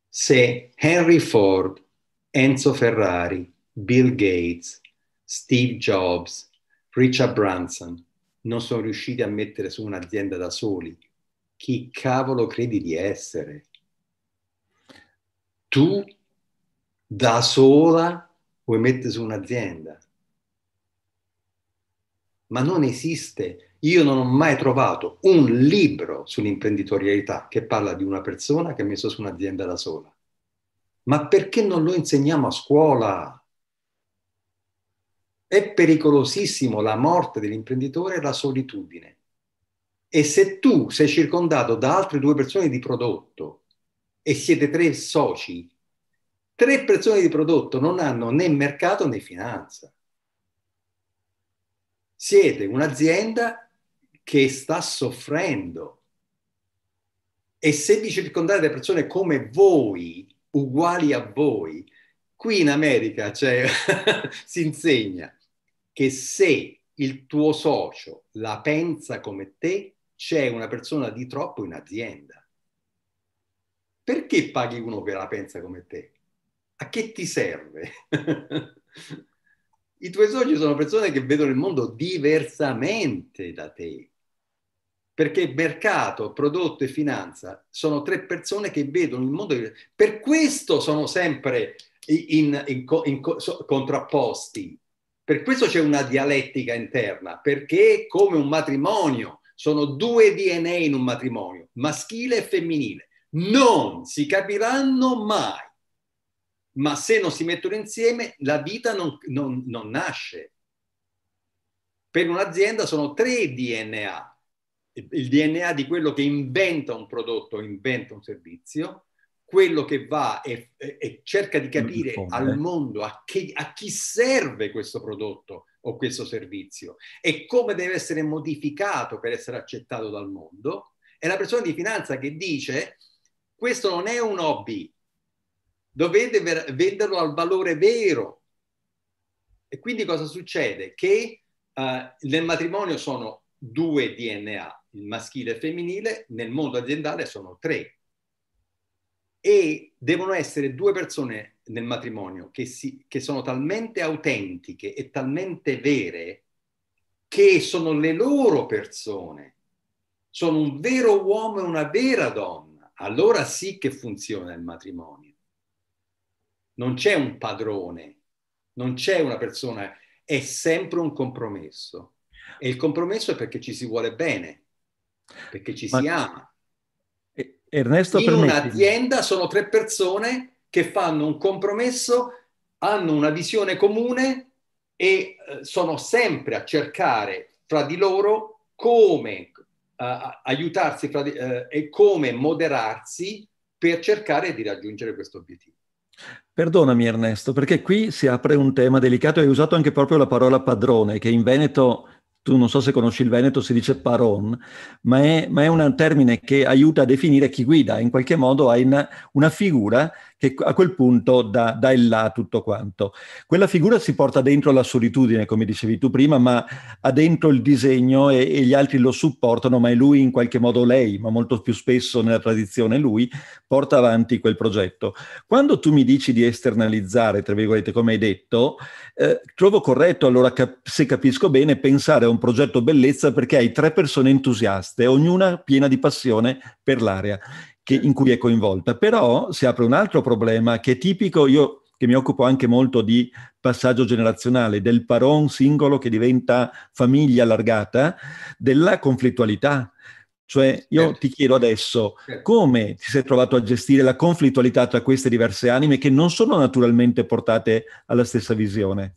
Se Henry Ford, Enzo Ferrari, Bill Gates, Steve Jobs, Richard Branson non sono riusciti a mettere su un'azienda da soli, chi cavolo credi di essere? Tu da sola vuoi mettere su un'azienda? Ma non esiste io non ho mai trovato un libro sull'imprenditorialità che parla di una persona che ha messo su un'azienda da sola. Ma perché non lo insegniamo a scuola? È pericolosissimo la morte dell'imprenditore e la solitudine. E se tu sei circondato da altre due persone di prodotto e siete tre soci, tre persone di prodotto non hanno né mercato né finanza. Siete un'azienda che sta soffrendo. E se vi circondate da persone come voi, uguali a voi, qui in America cioè, si insegna che se il tuo socio la pensa come te, c'è una persona di troppo in azienda. Perché paghi uno che la pensa come te? A che ti serve? I tuoi soci sono persone che vedono il mondo diversamente da te perché mercato, prodotto e finanza sono tre persone che vedono il mondo. Per questo sono sempre in, in, in, contrapposti. Per questo c'è una dialettica interna, perché come un matrimonio sono due DNA in un matrimonio, maschile e femminile. Non si capiranno mai, ma se non si mettono insieme la vita non, non, non nasce. Per un'azienda sono tre DNA, il DNA di quello che inventa un prodotto, inventa un servizio, quello che va e, e, cerca di capire al eh. mondo a, che, a chi serve questo prodotto o questo servizio e come deve essere modificato per essere accettato dal mondo, è la persona di finanza che dice questo non è un hobby, dovete ver- venderlo al valore vero. E quindi cosa succede? Che uh, nel matrimonio sono due DNA, il maschile e il femminile, nel mondo aziendale sono tre. E devono essere due persone nel matrimonio che, si, che sono talmente autentiche e talmente vere che sono le loro persone, sono un vero uomo e una vera donna. Allora sì che funziona il matrimonio. Non c'è un padrone, non c'è una persona, è sempre un compromesso. E il compromesso è perché ci si vuole bene perché ci Ma... si ama. Ernesto, in permetti. un'azienda sono tre persone che fanno un compromesso, hanno una visione comune e eh, sono sempre a cercare fra di loro come uh, aiutarsi di, uh, e come moderarsi per cercare di raggiungere questo obiettivo. Perdonami Ernesto, perché qui si apre un tema delicato, hai usato anche proprio la parola padrone, che in Veneto tu non so se conosci il Veneto, si dice paron, ma è, ma è un termine che aiuta a definire chi guida, in qualche modo hai una, una figura che a quel punto dà, dà il là tutto quanto. Quella figura si porta dentro la solitudine, come dicevi tu prima, ma ha dentro il disegno e, e gli altri lo supportano, ma è lui in qualche modo lei, ma molto più spesso nella tradizione lui, porta avanti quel progetto. Quando tu mi dici di esternalizzare, tra virgolette, come hai detto, eh, trovo corretto, allora cap- se capisco bene, pensare a un progetto bellezza perché hai tre persone entusiaste, ognuna piena di passione per l'area che, in cui è coinvolta. Però si apre un altro problema che è tipico, io che mi occupo anche molto di passaggio generazionale, del paron singolo che diventa famiglia allargata, della conflittualità. Cioè, io certo. ti chiedo adesso certo. come ti sei trovato a gestire la conflittualità tra queste diverse anime che non sono naturalmente portate alla stessa visione.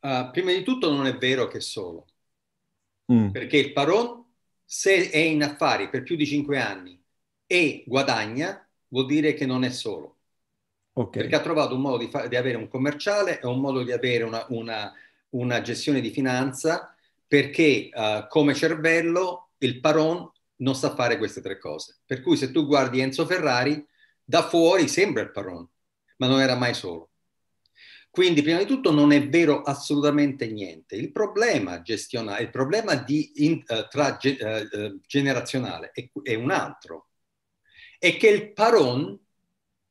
Uh, prima di tutto non è vero che solo, mm. perché il paron, se è in affari per più di cinque anni e guadagna, vuol dire che non è solo. Okay. Perché ha trovato un modo di, fa- di, avere un commerciale e un modo di avere una, una, una gestione di finanza perché uh, come cervello il Paron non sa fare queste tre cose. Per cui se tu guardi Enzo Ferrari, da fuori sembra il Paron, ma non era mai solo. Quindi prima di tutto non è vero assolutamente niente. Il problema gestionale, il problema di, in, uh, tra, uh, generazionale è, è un altro è che il Paron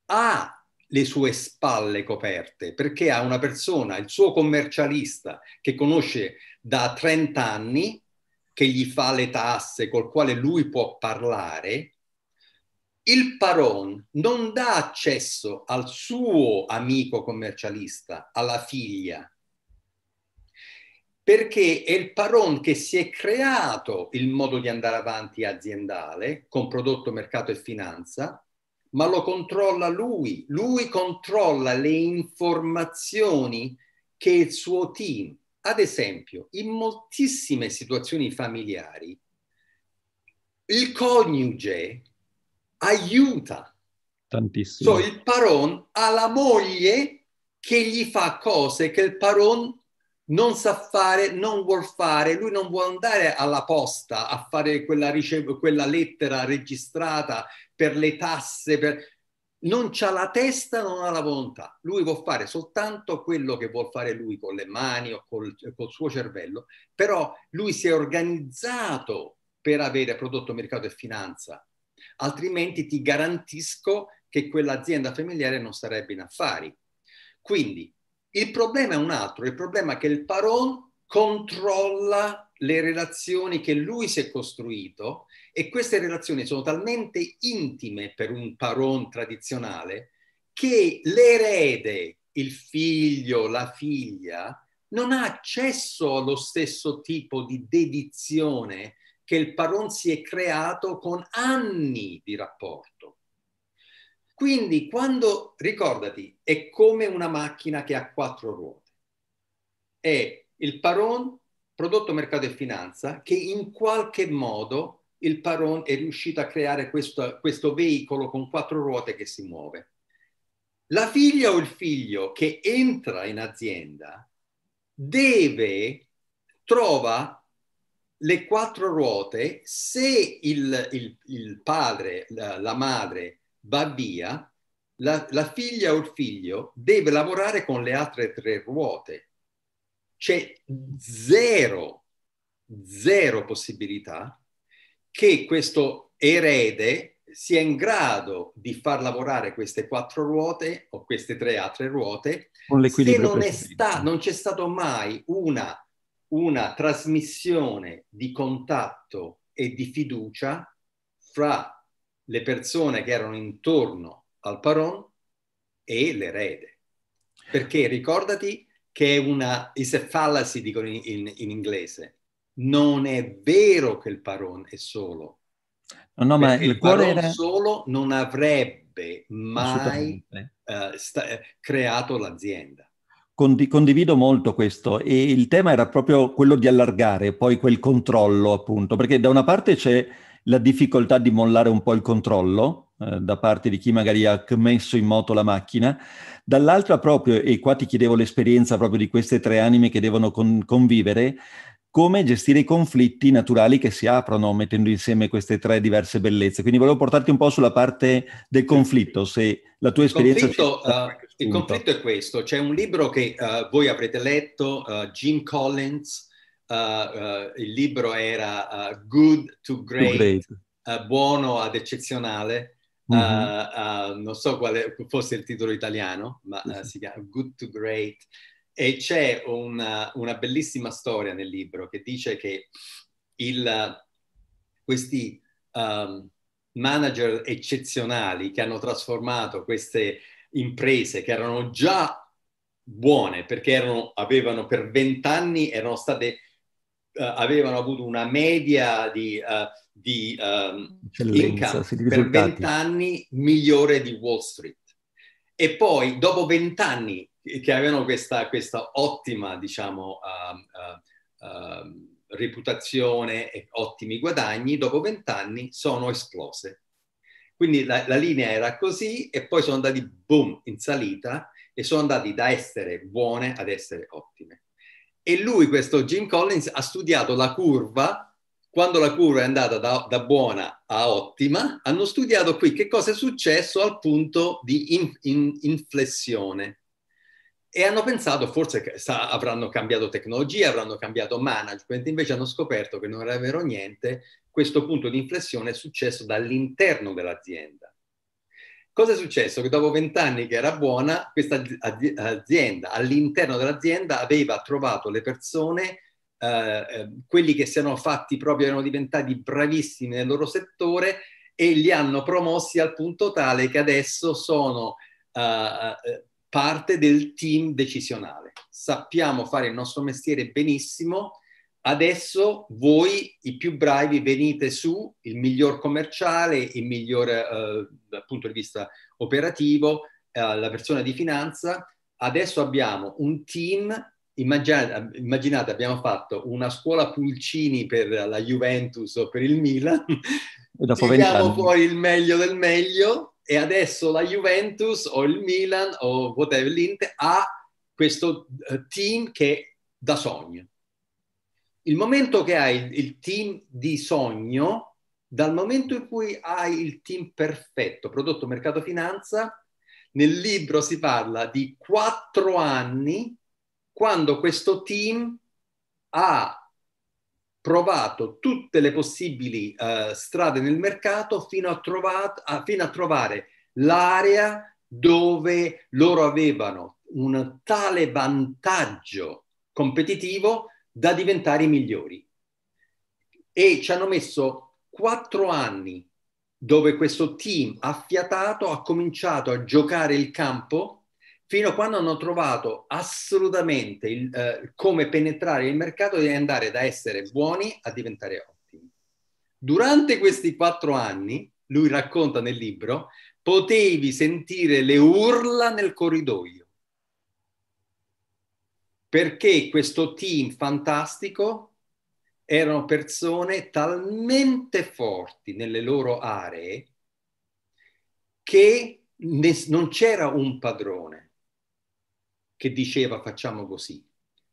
ha le sue spalle coperte perché ha una persona, il suo commercialista che conosce da 30 anni, che gli fa le tasse, col quale lui può parlare, il Paron non dà accesso al suo amico commercialista, alla figlia, perché è il paron che si è creato il modo di andare avanti aziendale con prodotto, mercato e finanza, ma lo controlla lui. Lui controlla le informazioni che il suo team, ad esempio, in moltissime situazioni familiari, il coniuge aiuta. Tantissimo. So, il paron ha la moglie che gli fa cose che il paron non sa fare, non vuol fare, lui non vuole andare alla posta a fare quella, ricev- quella lettera registrata per le tasse, per... non ha la testa, non ha la volontà, lui può fare soltanto quello che vuole fare lui con le mani o col, col suo cervello, però lui si è organizzato per avere prodotto mercato e finanza, altrimenti ti garantisco che quell'azienda familiare non sarebbe in affari. Quindi il problema è un altro, il problema è che il Paron controlla le relazioni che lui si è costruito e queste relazioni sono talmente intime per un Paron tradizionale che l'erede, il figlio, la figlia, non ha accesso allo stesso tipo di dedizione che il Paron si è creato con anni di rapporto. Quindi quando, ricordati, è come una macchina che ha quattro ruote. È il paron, prodotto mercato e finanza, che in qualche modo il paron è riuscito a creare questo, questo veicolo con quattro ruote che si muove. La figlia o il figlio che entra in azienda deve, trova le quattro ruote se il, il, il padre, la, la madre va via, la, la figlia o il figlio deve lavorare con le altre tre ruote. C'è zero, zero possibilità che questo erede sia in grado di far lavorare queste quattro ruote o queste tre altre ruote se non, sta, non, c'è stata mai una, una trasmissione di contatto e di fiducia fra le persone che erano intorno al Paron e l'erede. Perché ricordati che è una, is a fallacy, dicono in, in, in inglese, non è vero che il Paron è solo. No, no, ma il, il Paron era... solo non avrebbe mai uh, sta- eh, creato l'azienda. Condi- condivido molto questo e il tema era proprio quello di allargare poi quel controllo, appunto, perché da una parte c'è la difficoltà di mollare un po' il controllo eh, da parte di chi magari ha messo in moto la macchina, dall'altra proprio, e qua ti chiedevo l'esperienza proprio di queste tre anime che devono con- convivere, come gestire i conflitti naturali che si aprono mettendo insieme queste tre diverse bellezze. Quindi volevo portarti un po' sulla parte del conflitto, se la tua il esperienza... Conflitto, uh, il conflitto è questo, c'è un libro che uh, voi avrete letto, uh, Gene Collins, eh, eh, il libro era eh, Good to Great, to great. buono ad eccezionale, mm-hmm. non so quale fosse il titolo italiano, ma mm si chiama Good to Great. E c'è una, una, bellissima storia nel libro che dice che il, questi um, manager eccezionali che hanno trasformato queste imprese che erano già buone perché erano, avevano per vent'anni erano state eh, avevano avuto una media di, uh, di um, income per vent'anni migliore di Wall Street. E poi, dopo vent'anni che avevano questa, questa ottima, diciamo, uh, uh, reputazione e ottimi guadagni, dopo vent'anni sono esplose. Quindi la, la linea era così e poi sono andati boom in salita e sono andati da essere buone ad essere ottime. E lui, questo Jim Collins, ha studiato la curva, quando la curva è andata da, da buona a ottima, hanno studiato qui che cosa è successo al punto di in, in, inflessione. E hanno pensato, forse sa, avranno cambiato tecnologia, avranno cambiato management, invece hanno scoperto che non era vero niente, questo punto di inflessione è successo dall'interno dell'azienda Cosa è successo? Che dopo vent'anni che era buona, questa azienda, all'interno dell'azienda, aveva trovato le persone, eh, eh, quelli che si erano fatti proprio, erano diventati bravissimi nel loro settore e li hanno promossi al punto tale che adesso sono eh, eh parte del team decisionale. Sappiamo fare il nostro mestiere benissimo, adesso voi i più bravi venite su il miglior commerciale, il miglior eh, dal punto di vista operativo, eh, la persona di finanza. Adesso abbiamo un team, immaginate, immaginate abbiamo fatto una scuola Pulcini per la Juventus o per il Milan, vediamo fuori il meglio del meglio e adesso la Juventus o il Milan o whatever l'Inter ha questo eh, team che da sogno il momento che hai il team di sogno, dal momento in cui hai il team perfetto, prodotto mercato finanza, nel libro si parla di quattro anni quando questo team ha provato tutte le possibili uh, strade nel mercato fino a, trovato, a, fino a trovare l'area dove loro avevano un tale vantaggio competitivo da diventare i migliori. E ci hanno messo quattro anni dove questo team affiatato ha cominciato a giocare il campo fino a quando hanno trovato assolutamente il, eh, come penetrare il mercato e andare da essere buoni a diventare ottimi. Durante questi quattro anni, lui racconta nel libro, potevi sentire le urla nel corridoio perché questo team fantastico erano persone talmente forti nelle loro aree che ne, non c'era un padrone che diceva facciamo così.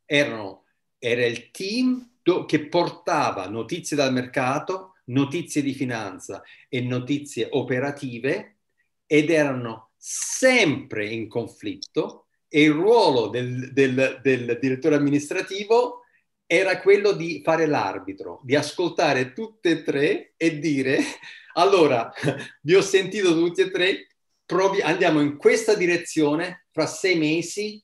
Erano, era il team do, che portava notizie dal mercato, notizie di finanza e notizie operative ed erano sempre in conflitto e il ruolo del, del, del direttore amministrativo era quello di fare l'arbitro, di ascoltare tutte e tre e dire allora, vi ho sentito tutti e tre, provi, andiamo in questa direzione, fra sei mesi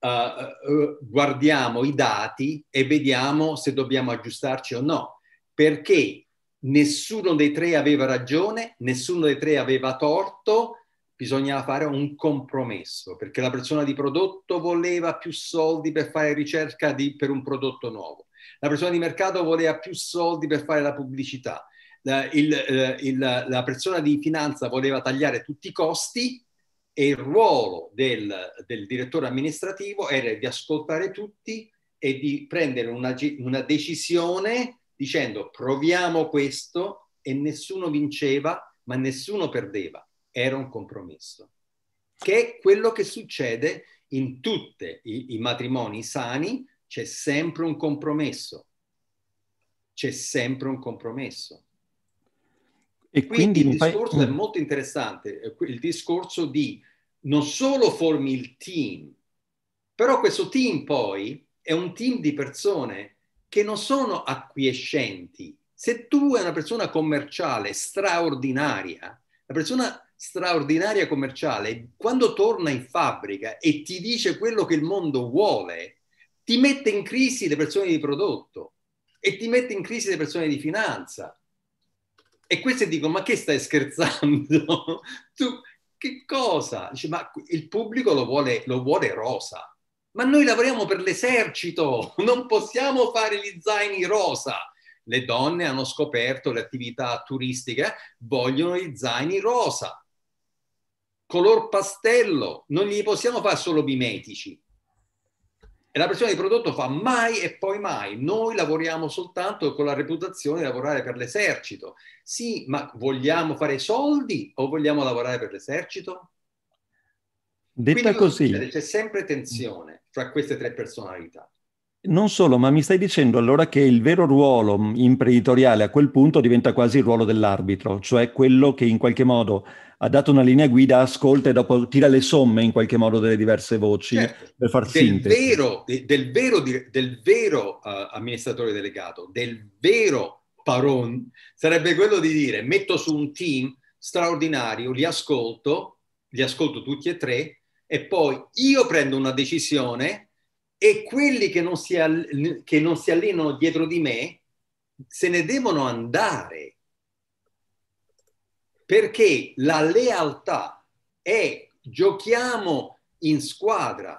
uh, uh, guardiamo i dati e vediamo se dobbiamo aggiustarci o no, perché nessuno dei tre aveva ragione, nessuno dei tre aveva torto, bisognava fare un compromesso perché la persona di prodotto voleva più soldi per fare ricerca di, per un prodotto nuovo, la persona di mercato voleva più soldi per fare la pubblicità, la, il, eh, il, la persona di finanza voleva tagliare tutti i costi e il ruolo del, del direttore amministrativo era di ascoltare tutti e di prendere una, una decisione dicendo proviamo questo e nessuno vinceva ma nessuno perdeva era un compromesso, che è quello che succede in tutti i, matrimoni sani, c'è sempre un compromesso, c'è sempre un compromesso. E quindi, quindi il discorso fai... è mm. molto interessante, eh, il discorso di non solo formi il team, però questo team poi è un team di persone che non sono acquiescenti. Se tu è una persona commerciale straordinaria, la persona straordinaria commerciale, quando torna in fabbrica e ti dice quello che il mondo vuole, ti mette in crisi le persone di prodotto e ti mette in crisi le persone di finanza. E queste dicono, ma che stai scherzando? tu che cosa? Dice, ma il pubblico lo vuole, lo vuole rosa. Ma noi lavoriamo per l'esercito, non possiamo fare gli zaini rosa le donne hanno scoperto le attività turistiche vogliono gli zaini rosa color pastello, non gli possiamo fare solo mimetici. E la persona di prodotto fa mai e poi mai. Noi lavoriamo soltanto con la reputazione di lavorare per l'esercito. Sì, ma vogliamo fare soldi o vogliamo lavorare per l'esercito? Detta Quindi, così. C'è sempre tensione fra queste tre personalità. Non solo, ma mi stai dicendo allora che il vero ruolo mm, imprenditoriale a quel punto diventa quasi il ruolo dell'arbitro, cioè quello che in qualche modo ha dato una linea guida, ascolta e dopo tira le somme in qualche modo delle diverse voci certo, per far del sintesi. Vero, del vero, del vero uh, amministratore delegato, del vero paron, sarebbe quello di dire metto su un team straordinario, li ascolto, li ascolto tutti e tre e poi io prendo una decisione e quelli che non, si, che non si allenano dietro di me se ne devono andare perché la lealtà è giochiamo in squadra.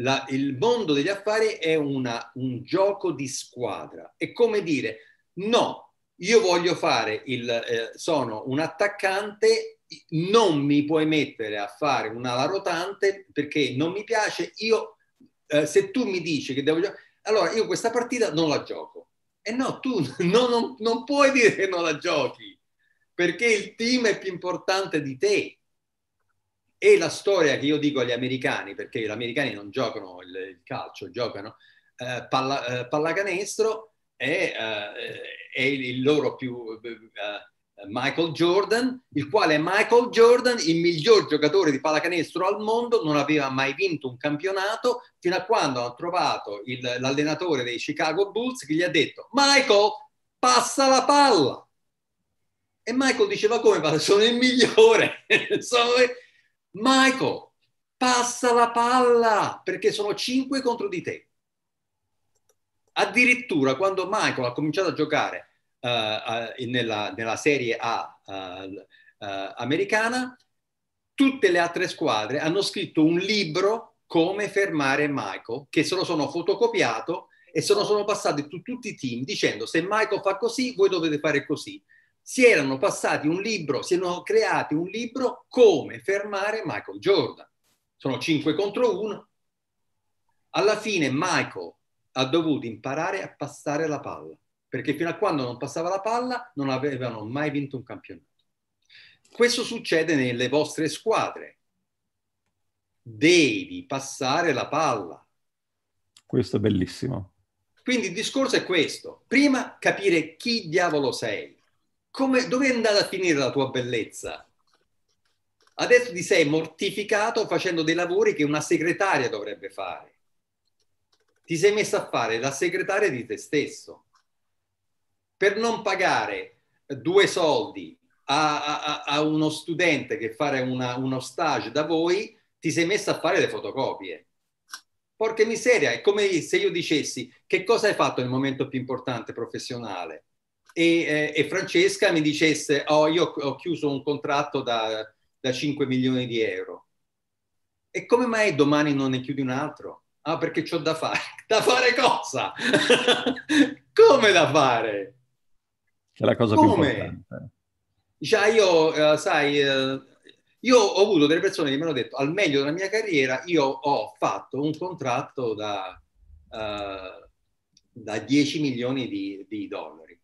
La, il mondo degli affari è una, un gioco di squadra. È come dire, no, io voglio fare il, eh, sono un attaccante, non mi puoi mettere a fare un'ala rotante perché non mi piace, io eh, se tu mi dici che devo giocare, allora io questa partita non la gioco. E no, tu non, non, non puoi dire che non la giochi, perché il team è più importante di te. E la storia che io dico agli americani, perché gli americani non giocano il, il calcio, giocano eh, palla, eh, pallacanestro, è, eh, è, il loro più eh, Michael Jordan, il quale Michael Jordan, il miglior giocatore di pallacanestro al mondo, non aveva mai vinto un campionato fino a quando ha trovato il, l'allenatore dei Chicago Bulls che gli ha detto Michael, passa la palla. E Michael diceva come? fa? Sono il migliore. Eh, Michael, passa la palla perché sono 5 contro di te. Addirittura quando Michael ha cominciato a giocare eh, eh, nella, nella, Serie A eh, americana, tutte le altre squadre hanno scritto un libro come fermare Michael, che se lo sono fotocopiato e se lo sono passati tu, tutti i team dicendo se Michael fa così, voi dovete fare così. Si erano passati un libro, si erano creati un libro come fermare Michael Jordan. Sono 5 contro 1. Alla fine Michael ha dovuto imparare a passare la palla perché fino a quando non passava la palla non avevano mai vinto un campionato. Questo succede nelle vostre squadre. Devi passare la palla. Questo è bellissimo. Quindi il discorso è questo. Prima capire chi diavolo sei. Come, dove è andata a finire la tua bellezza? Adesso ti sei mortificato facendo dei lavori che una segretaria dovrebbe fare. Ti sei messa a fare la segretaria di te stesso per non pagare due soldi a, a, a uno studente che fare una, uno stage da voi, ti sei messo a fare le fotocopie. Porca miseria, è come se io dicessi che cosa hai fatto nel momento più importante professionale e, eh, e Francesca mi dicesse oh io ho chiuso un contratto da, da 5 milioni di euro. E come mai domani non ne chiudi un altro? Ah, perché ho da fare. Da fare cosa? Come da fare? che è la cosa Come? più importante. Cioè io, eh, sai, eh, io ho avuto delle persone che mi hanno detto, al meglio della mia carriera, io ho fatto un contratto da, eh, da 10 milioni di, di, dollari.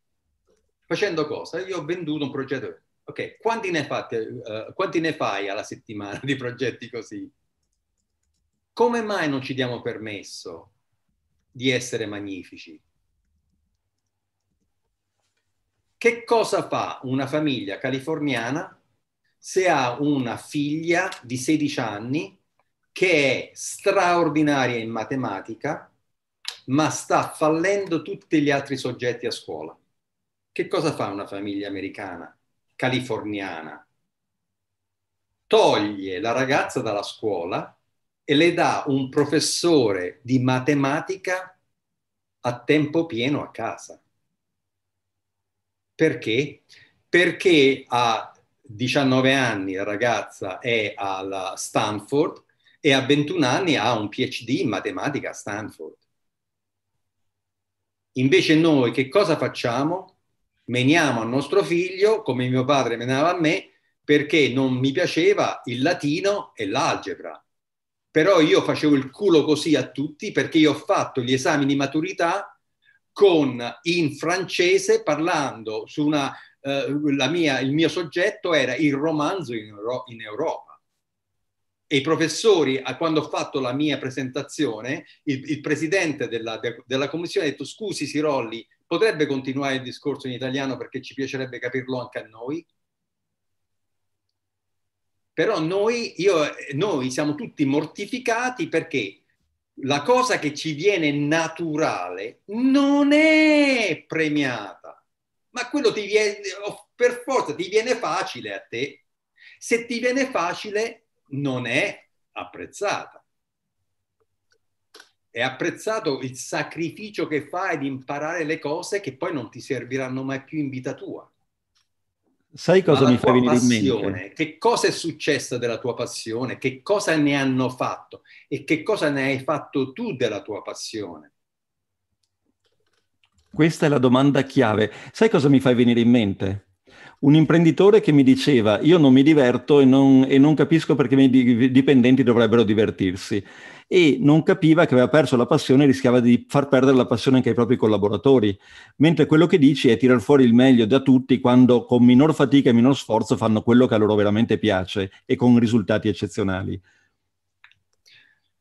Facendo cosa? Io ho venduto un progetto. Ok, quanti ne, fate, eh, quanti ne fai alla settimana di progetti così? Come mai non ci diamo permesso di essere magnifici? Che cosa fa una famiglia californiana se ha una figlia di 16 anni che è straordinaria in matematica, ma sta fallendo tutti gli altri soggetti a scuola? Che cosa fa una famiglia americana, californiana? Toglie la ragazza dalla scuola e le dà un professore di matematica a tempo pieno a casa. Perché? Perché a 19 anni la ragazza è alla Stanford e a 21 anni ha un PhD in matematica a Stanford. Invece noi che cosa facciamo? Meniamo a nostro figlio, come mio padre menava a me, perché non mi piaceva il latino e l'algebra. Però io facevo il culo così a tutti perché io ho fatto gli esami di maturità con, in francese parlando su una, eh, la mia, il mio soggetto era il romanzo in, Euro- in Europa. E i professori, quando ho fatto la mia presentazione, il, il presidente della, de, della commissione ha detto scusi Sirolli, potrebbe continuare il discorso in italiano perché ci piacerebbe capirlo anche a noi? Però noi, io, noi siamo tutti mortificati perché la cosa che ci viene naturale non è premiata, ma quello ti viene, per forza ti viene facile a te. Se ti viene facile non è apprezzata. È apprezzato il sacrificio che fai di imparare le cose che poi non ti serviranno mai più in vita tua. Sai cosa mi fa venire in mente? Che cosa è successo della tua passione? Che cosa ne hanno fatto? E che cosa ne hai fatto tu della tua passione? Questa è la domanda chiave. Sai cosa mi fai venire in mente? un imprenditore che mi diceva io non mi diverto e non, e non capisco perché i miei dipendenti dovrebbero divertirsi e non capiva che aveva perso la passione e rischiava di far perdere la passione anche ai propri collaboratori. Mentre quello che dici è tirar fuori il meglio da tutti quando con minor fatica e minor sforzo fanno quello che a loro veramente piace e con risultati eccezionali.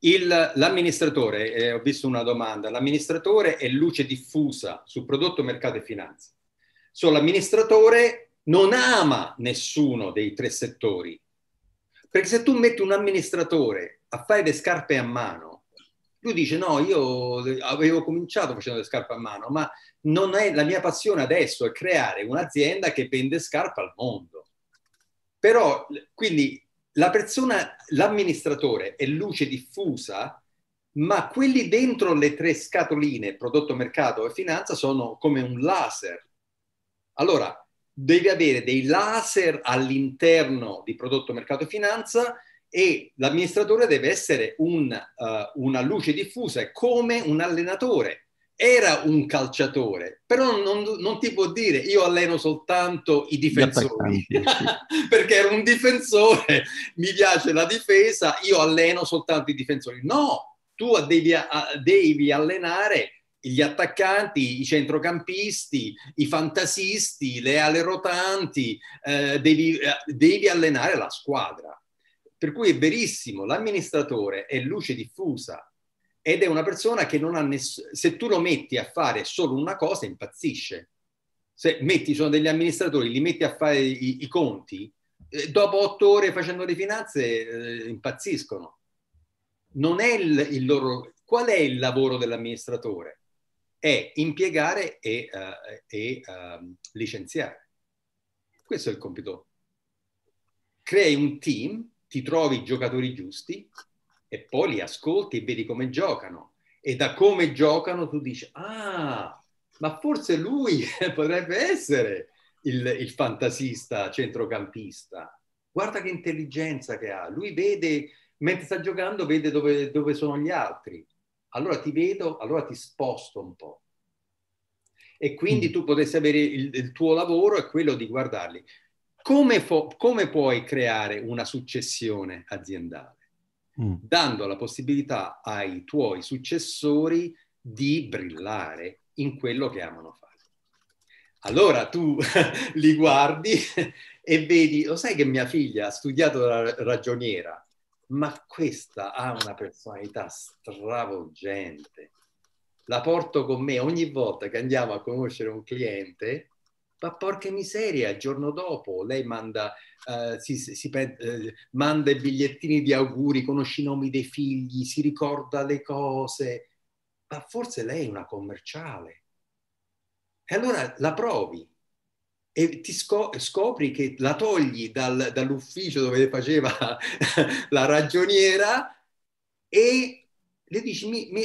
Il, l'amministratore, eh, ho visto una domanda, l'amministratore è luce diffusa sul prodotto, mercato e finanza. Sono l'amministratore non ama nessuno dei tre settori. Perché se tu metti un amministratore a fare le scarpe a mano, lui dice no, io avevo cominciato facendo le scarpe a mano, ma non è la mia passione adesso è creare un'azienda che vende scarpe al mondo. Però quindi la persona, l'amministratore è luce diffusa, ma quelli dentro le tre scatoline, prodotto, mercato e finanza, sono come un laser. Allora, devi avere dei laser all'interno di prodotto mercato finanza e l'amministratore deve essere un, uh, una luce diffusa, è come un allenatore. Era un calciatore, però non, non ti può dire io alleno soltanto i difensori, perché era un difensore, mi piace la difesa, io alleno soltanto i difensori. No, tu devi, devi allenare gli attaccanti, i centrocampisti, i fantasisti, le ale rotanti, eh, devi, eh, devi, allenare la squadra. Per cui è verissimo, l'amministratore è luce diffusa ed è una persona che non ha nessuno, se tu lo metti a fare solo una cosa impazzisce. Se metti, sono degli amministratori, li metti a fare i, i conti, eh, dopo otto ore facendo le finanze eh, impazziscono. Non è il, il loro... Qual è il lavoro dell'amministratore? è impiegare e, uh, e uh, licenziare. Questo è il compito. Crei un team, ti trovi i giocatori giusti e poi li ascolti e vedi come giocano. E da come giocano tu dici, ah, ma forse lui potrebbe essere il, il fantasista centrocampista. Guarda che intelligenza che ha. Lui vede, mentre sta giocando, vede dove, dove sono gli altri allora ti vedo, allora ti sposto un po'. E quindi mm. tu potessi avere il, il, tuo lavoro è quello di guardarli. Come, fo- come puoi creare una successione aziendale? Mm. Dando la possibilità ai tuoi successori di brillare in quello che amano fare. Allora tu li guardi e vedi, lo sai che mia figlia ha studiato la ragioniera ma questa ha una personalità stravolgente. La porto con me ogni volta che andiamo a conoscere un cliente, ma porca miseria, il giorno dopo lei manda, uh, si, si, uh, manda i bigliettini di auguri, conosce i nomi dei figli, si ricorda le cose, ma forse lei è una commerciale. E allora la provi, e ti scopri che la togli dal, dall'ufficio dove faceva la ragioniera e le dici mi, mi,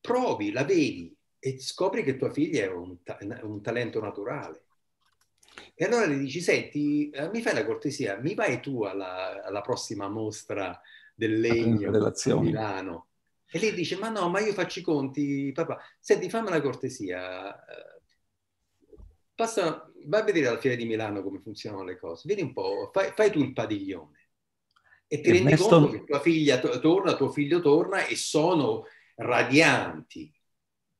provi, la vedi e scopri che tua figlia è un, un talento naturale. E allora le dici, senti, eh, mi fai la cortesia, mi vai tu alla, alla prossima mostra del legno a Milano? E lei dice, ma no, ma io faccio i conti, papà. Senti, fammi una cortesia, passa vai a vedere alla Fiera di Milano come funzionano le cose, vedi un po', fai, fai tu il padiglione e ti rendi Ernesto... conto che tua figlia to- torna, tuo figlio torna e sono radianti.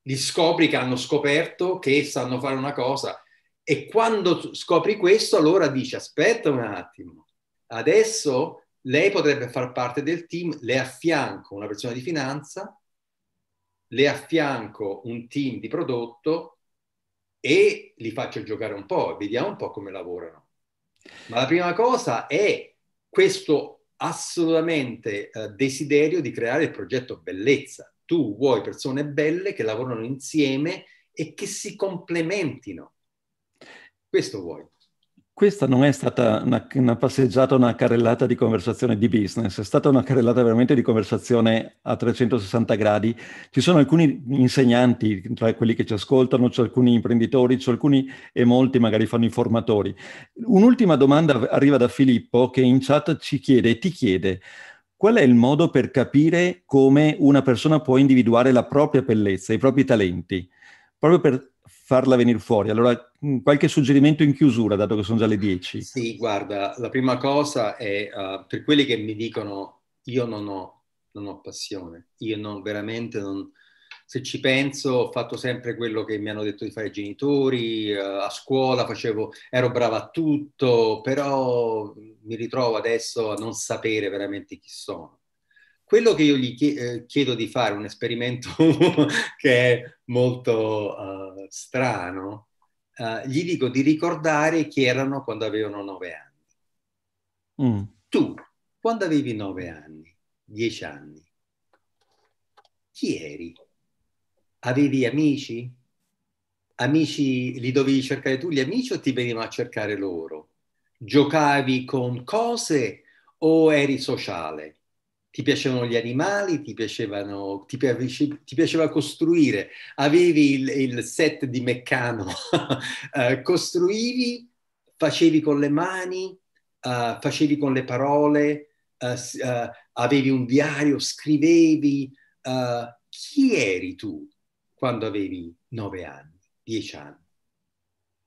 Li scopri che hanno scoperto che sanno fare una cosa e quando scopri questo allora dici aspetta un attimo, adesso lei potrebbe far parte del team, le affianco una persona di finanza, le affianco un team di prodotto e li faccio giocare un po' e vediamo un po' come lavorano. Ma la prima cosa è questo assolutamente eh, desiderio di creare il progetto bellezza. Tu vuoi persone belle che lavorano insieme e che si complementino. Questo vuoi questa non è stata una, una, passeggiata, una carrellata di conversazione di business, è stata una carrellata veramente di conversazione a 360 gradi. Ci sono alcuni insegnanti tra quelli che ci ascoltano, c'è alcuni imprenditori, c'è alcuni e molti magari fanno i formatori. Un'ultima domanda arriva da Filippo che in chat ci chiede e ti chiede qual è il modo per capire come una persona può individuare la propria bellezza, i propri talenti, proprio per farla venire fuori. Allora, mm, qualche suggerimento in chiusura, dato che sono già le 10. Sì, guarda, la prima cosa è uh, per quelli che mi dicono io non ho, non ho passione, io non veramente non... Se ci penso, ho fatto sempre quello che mi hanno detto di fare i genitori, uh, a scuola facevo, ero brava a tutto, però mi ritrovo adesso a non sapere veramente chi sono. Quello che io gli eh, chiedo di fare, un esperimento che è molto uh, strano, uh, gli dico di ricordare chi erano quando avevano nove anni. Mm. Tu, quando avevi nove anni, dieci anni, chi eri? Avevi amici? Amici li dovevi cercare tu gli amici o ti venivano a cercare loro? Giocavi con cose o eri sociale? ti piacevano gli animali, ti, piacevano, ti, piace, ti piaceva costruire, avevi il, il set di meccano, eh, costruivi, facevi con le mani, uh, facevi con le parole, uh, avevi un diario, scrivevi. chi eri tu quando avevi nove anni, dieci anni?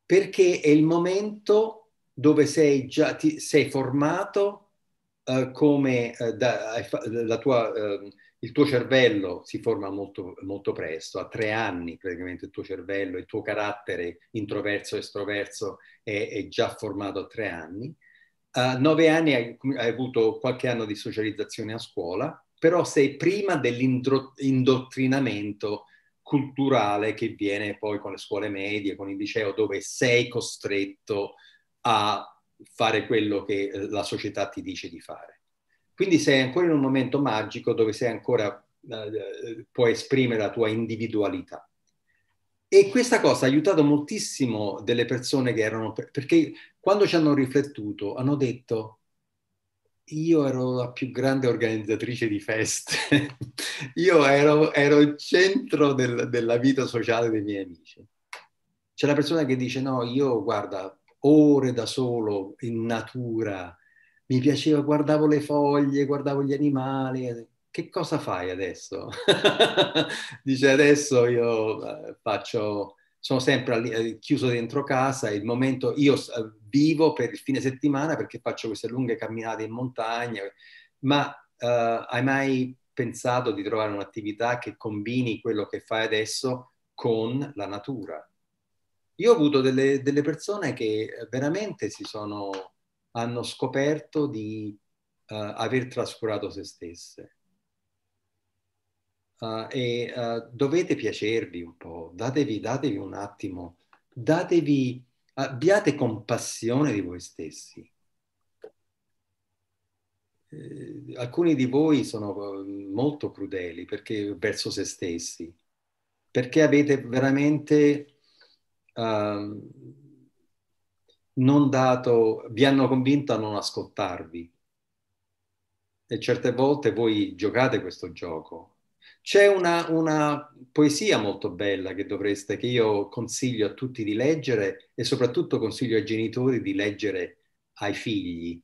Perché è il momento dove sei già ti, sei formato eh, come eh, da, tua, ehm, il tuo cervello si forma molto, molto, presto, a tre anni praticamente il tuo cervello, il tuo carattere introverso, e estroverso è, è già formato a tre anni. A nove anni hai, hai avuto qualche anno di socializzazione a scuola, però sei prima dell'indottrinamento culturale che viene poi con le scuole medie, con il liceo, dove sei costretto a fare quello che eh, la società ti dice di fare. Quindi sei ancora in un momento magico dove sei ancora, eh, eh puoi esprimere la tua individualità. E questa cosa ha aiutato moltissimo delle persone che erano, perché quando ci hanno riflettuto hanno detto, io ero la più grande organizzatrice di feste, io ero, ero il centro del, della vita sociale dei miei amici. C'è la persona che dice, no, io guarda, ore da solo in natura, mi piaceva, guardavo le foglie, guardavo gli animali. Che cosa fai adesso? Dice adesso io eh, faccio, sono sempre eh, chiuso dentro casa, il momento io eh, vivo per il fine settimana perché faccio queste lunghe camminate in montagna, ma uh, hai mai pensato di trovare un'attività che combini quello che fai adesso con la natura? Io ho avuto delle, delle persone che eh, veramente si sono, hanno scoperto di uh, aver trascurato se stesse. Uh, e uh, dovete piacervi un po', datevi, datevi un attimo, datevi, abbiate compassione di voi stessi. Eh, alcuni di voi sono molto crudeli perché, verso se stessi, perché avete veramente um, non dato, vi hanno convinto a non ascoltarvi. E certe volte voi giocate questo gioco. C'è una, una poesia molto bella che dovreste, che io consiglio a tutti di leggere e soprattutto consiglio ai genitori di leggere ai figli.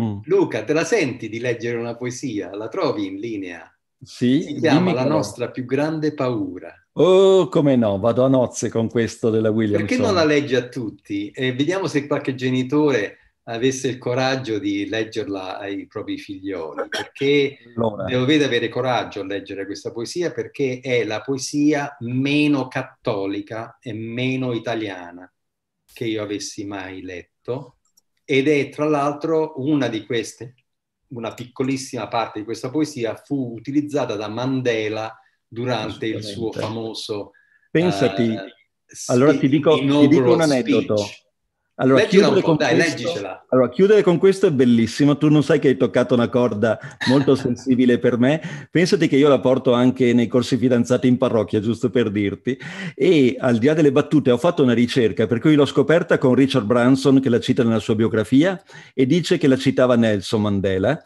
Mm. Luca, te la senti di leggere una poesia? La trovi in linea? Sì. Si chiama La nostra più grande paura. Oh, come no, vado a nozze con questo della Williamson. Perché non la legge a tutti? E eh, vediamo se qualche genitore avesse il coraggio di leggerla ai propri figlioli, perché allora. dovete avere coraggio a leggere questa poesia perché è la poesia meno cattolica e meno italiana che io avessi mai letto ed è tra l'altro una di queste, una piccolissima parte di questa poesia fu utilizzata da Mandela durante il suo famoso... Pensati, uh, allora ti dico, ti dico un aneddoto. Speech. Allora chiudere, con dai, questo, allora chiudere, con questo, è bellissimo. Tu non sai che hai toccato una corda molto sensibile per me. Pensati che io la porto anche nei corsi fidanzati in parrocchia, giusto per dirti. E al di là delle battute, ho fatto una ricerca, per cui l'ho scoperta con Richard Branson, che la cita nella sua biografia, e dice che la citava Nelson Mandela.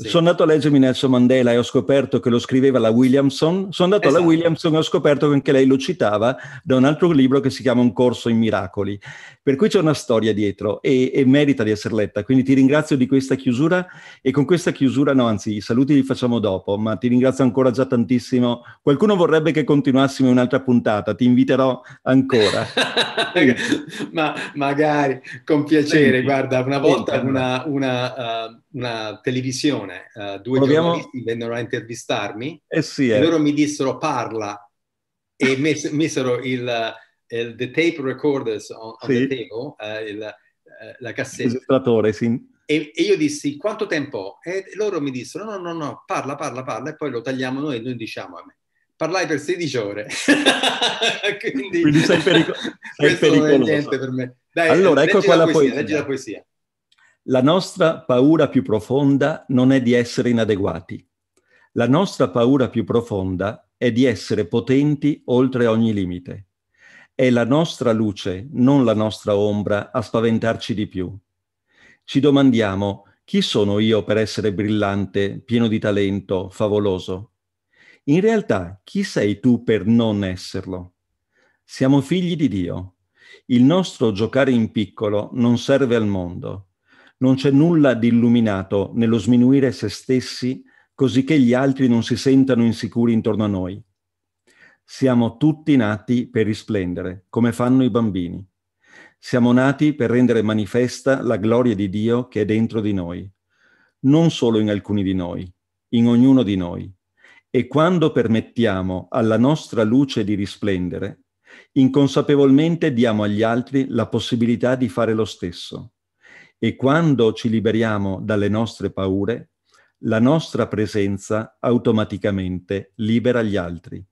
Sì. Sono andato a leggermi Nelson Mandela e ho scoperto che lo scriveva la Williamson. Sono andato esatto. alla Williamson e ho scoperto che anche lei lo citava da un altro libro che si chiama Un corso in miracoli. Per cui c'è una storia dietro e, e merita di essere letta. Quindi ti ringrazio di questa chiusura e con questa chiusura, no, anzi, i saluti li facciamo dopo, ma ti ringrazio ancora già tantissimo. Qualcuno vorrebbe che continuassimo un'altra puntata, ti inviterò ancora. ma magari, con piacere. Guarda, una volta una, una, una, eh, una televisione televisione, uh, eh, due Proviamo... giornalisti vennero a intervistarmi eh sì, eh. e loro mi dissero parla e mes- misero il, eh, il, the tape recorders on, on sì. the table, uh, il, la cassetta. Sì. E, e, io dissi quanto tempo? E loro mi dissero no, no, no, parla, parla, parla e poi lo tagliamo noi e noi diciamo ah, a me. Parlai per 16 ore. Quindi, Quindi sei, pericol- sei pericoloso. Dai, allora, ecco qua la poesia. poesia. Leggi la poesia. La nostra paura più profonda non è di essere inadeguati. La nostra paura più profonda è di essere potenti oltre ogni limite. È la nostra luce, non la nostra ombra, a spaventarci di più. Ci domandiamo chi sono io per essere brillante, pieno di talento, favoloso? In realtà chi sei tu per non esserlo? Siamo figli di Dio. Il nostro giocare in piccolo non serve al mondo non c'è nulla di illuminato nello sminuire se stessi così che gli altri non si sentano insicuri intorno a noi. Siamo tutti nati per risplendere, come fanno i bambini. Siamo nati per rendere manifesta la gloria di Dio che è dentro di noi, non solo in alcuni di noi, in ognuno di noi. E quando permettiamo alla nostra luce di risplendere, inconsapevolmente diamo agli altri la possibilità di fare lo stesso e quando ci liberiamo dalle nostre paure, la nostra presenza automaticamente libera gli altri.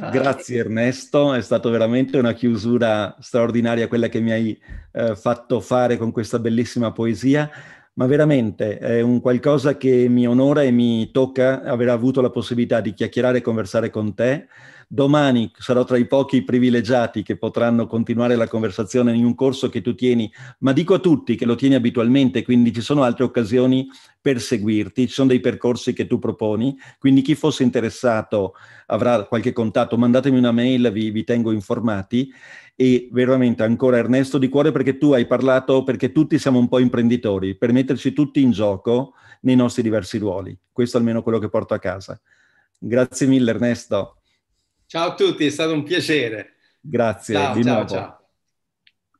Ah. Grazie Ernesto, è stata veramente una chiusura straordinaria quella che mi hai eh, fatto fare con questa bellissima poesia, ma veramente è un qualcosa che mi onora e mi tocca aver avuto la possibilità di chiacchierare e conversare con te. Domani sarò tra i pochi privilegiati che potranno continuare la conversazione in un corso che tu tieni, ma dico a tutti che lo tieni abitualmente, quindi ci sono altre occasioni per seguirti, ci sono dei percorsi che tu proponi, quindi chi fosse interessato avrà qualche contatto, mandatemi una mail, vi, vi tengo informati e veramente ancora Ernesto di cuore perché tu hai parlato, perché tutti siamo un po' imprenditori, per metterci tutti in gioco nei nostri diversi ruoli. Questo almeno quello che porto a casa. Grazie mille Ernesto. Ciao a tutti, è stato un piacere. Grazie, ciao, di ciao, nuovo. Ciao.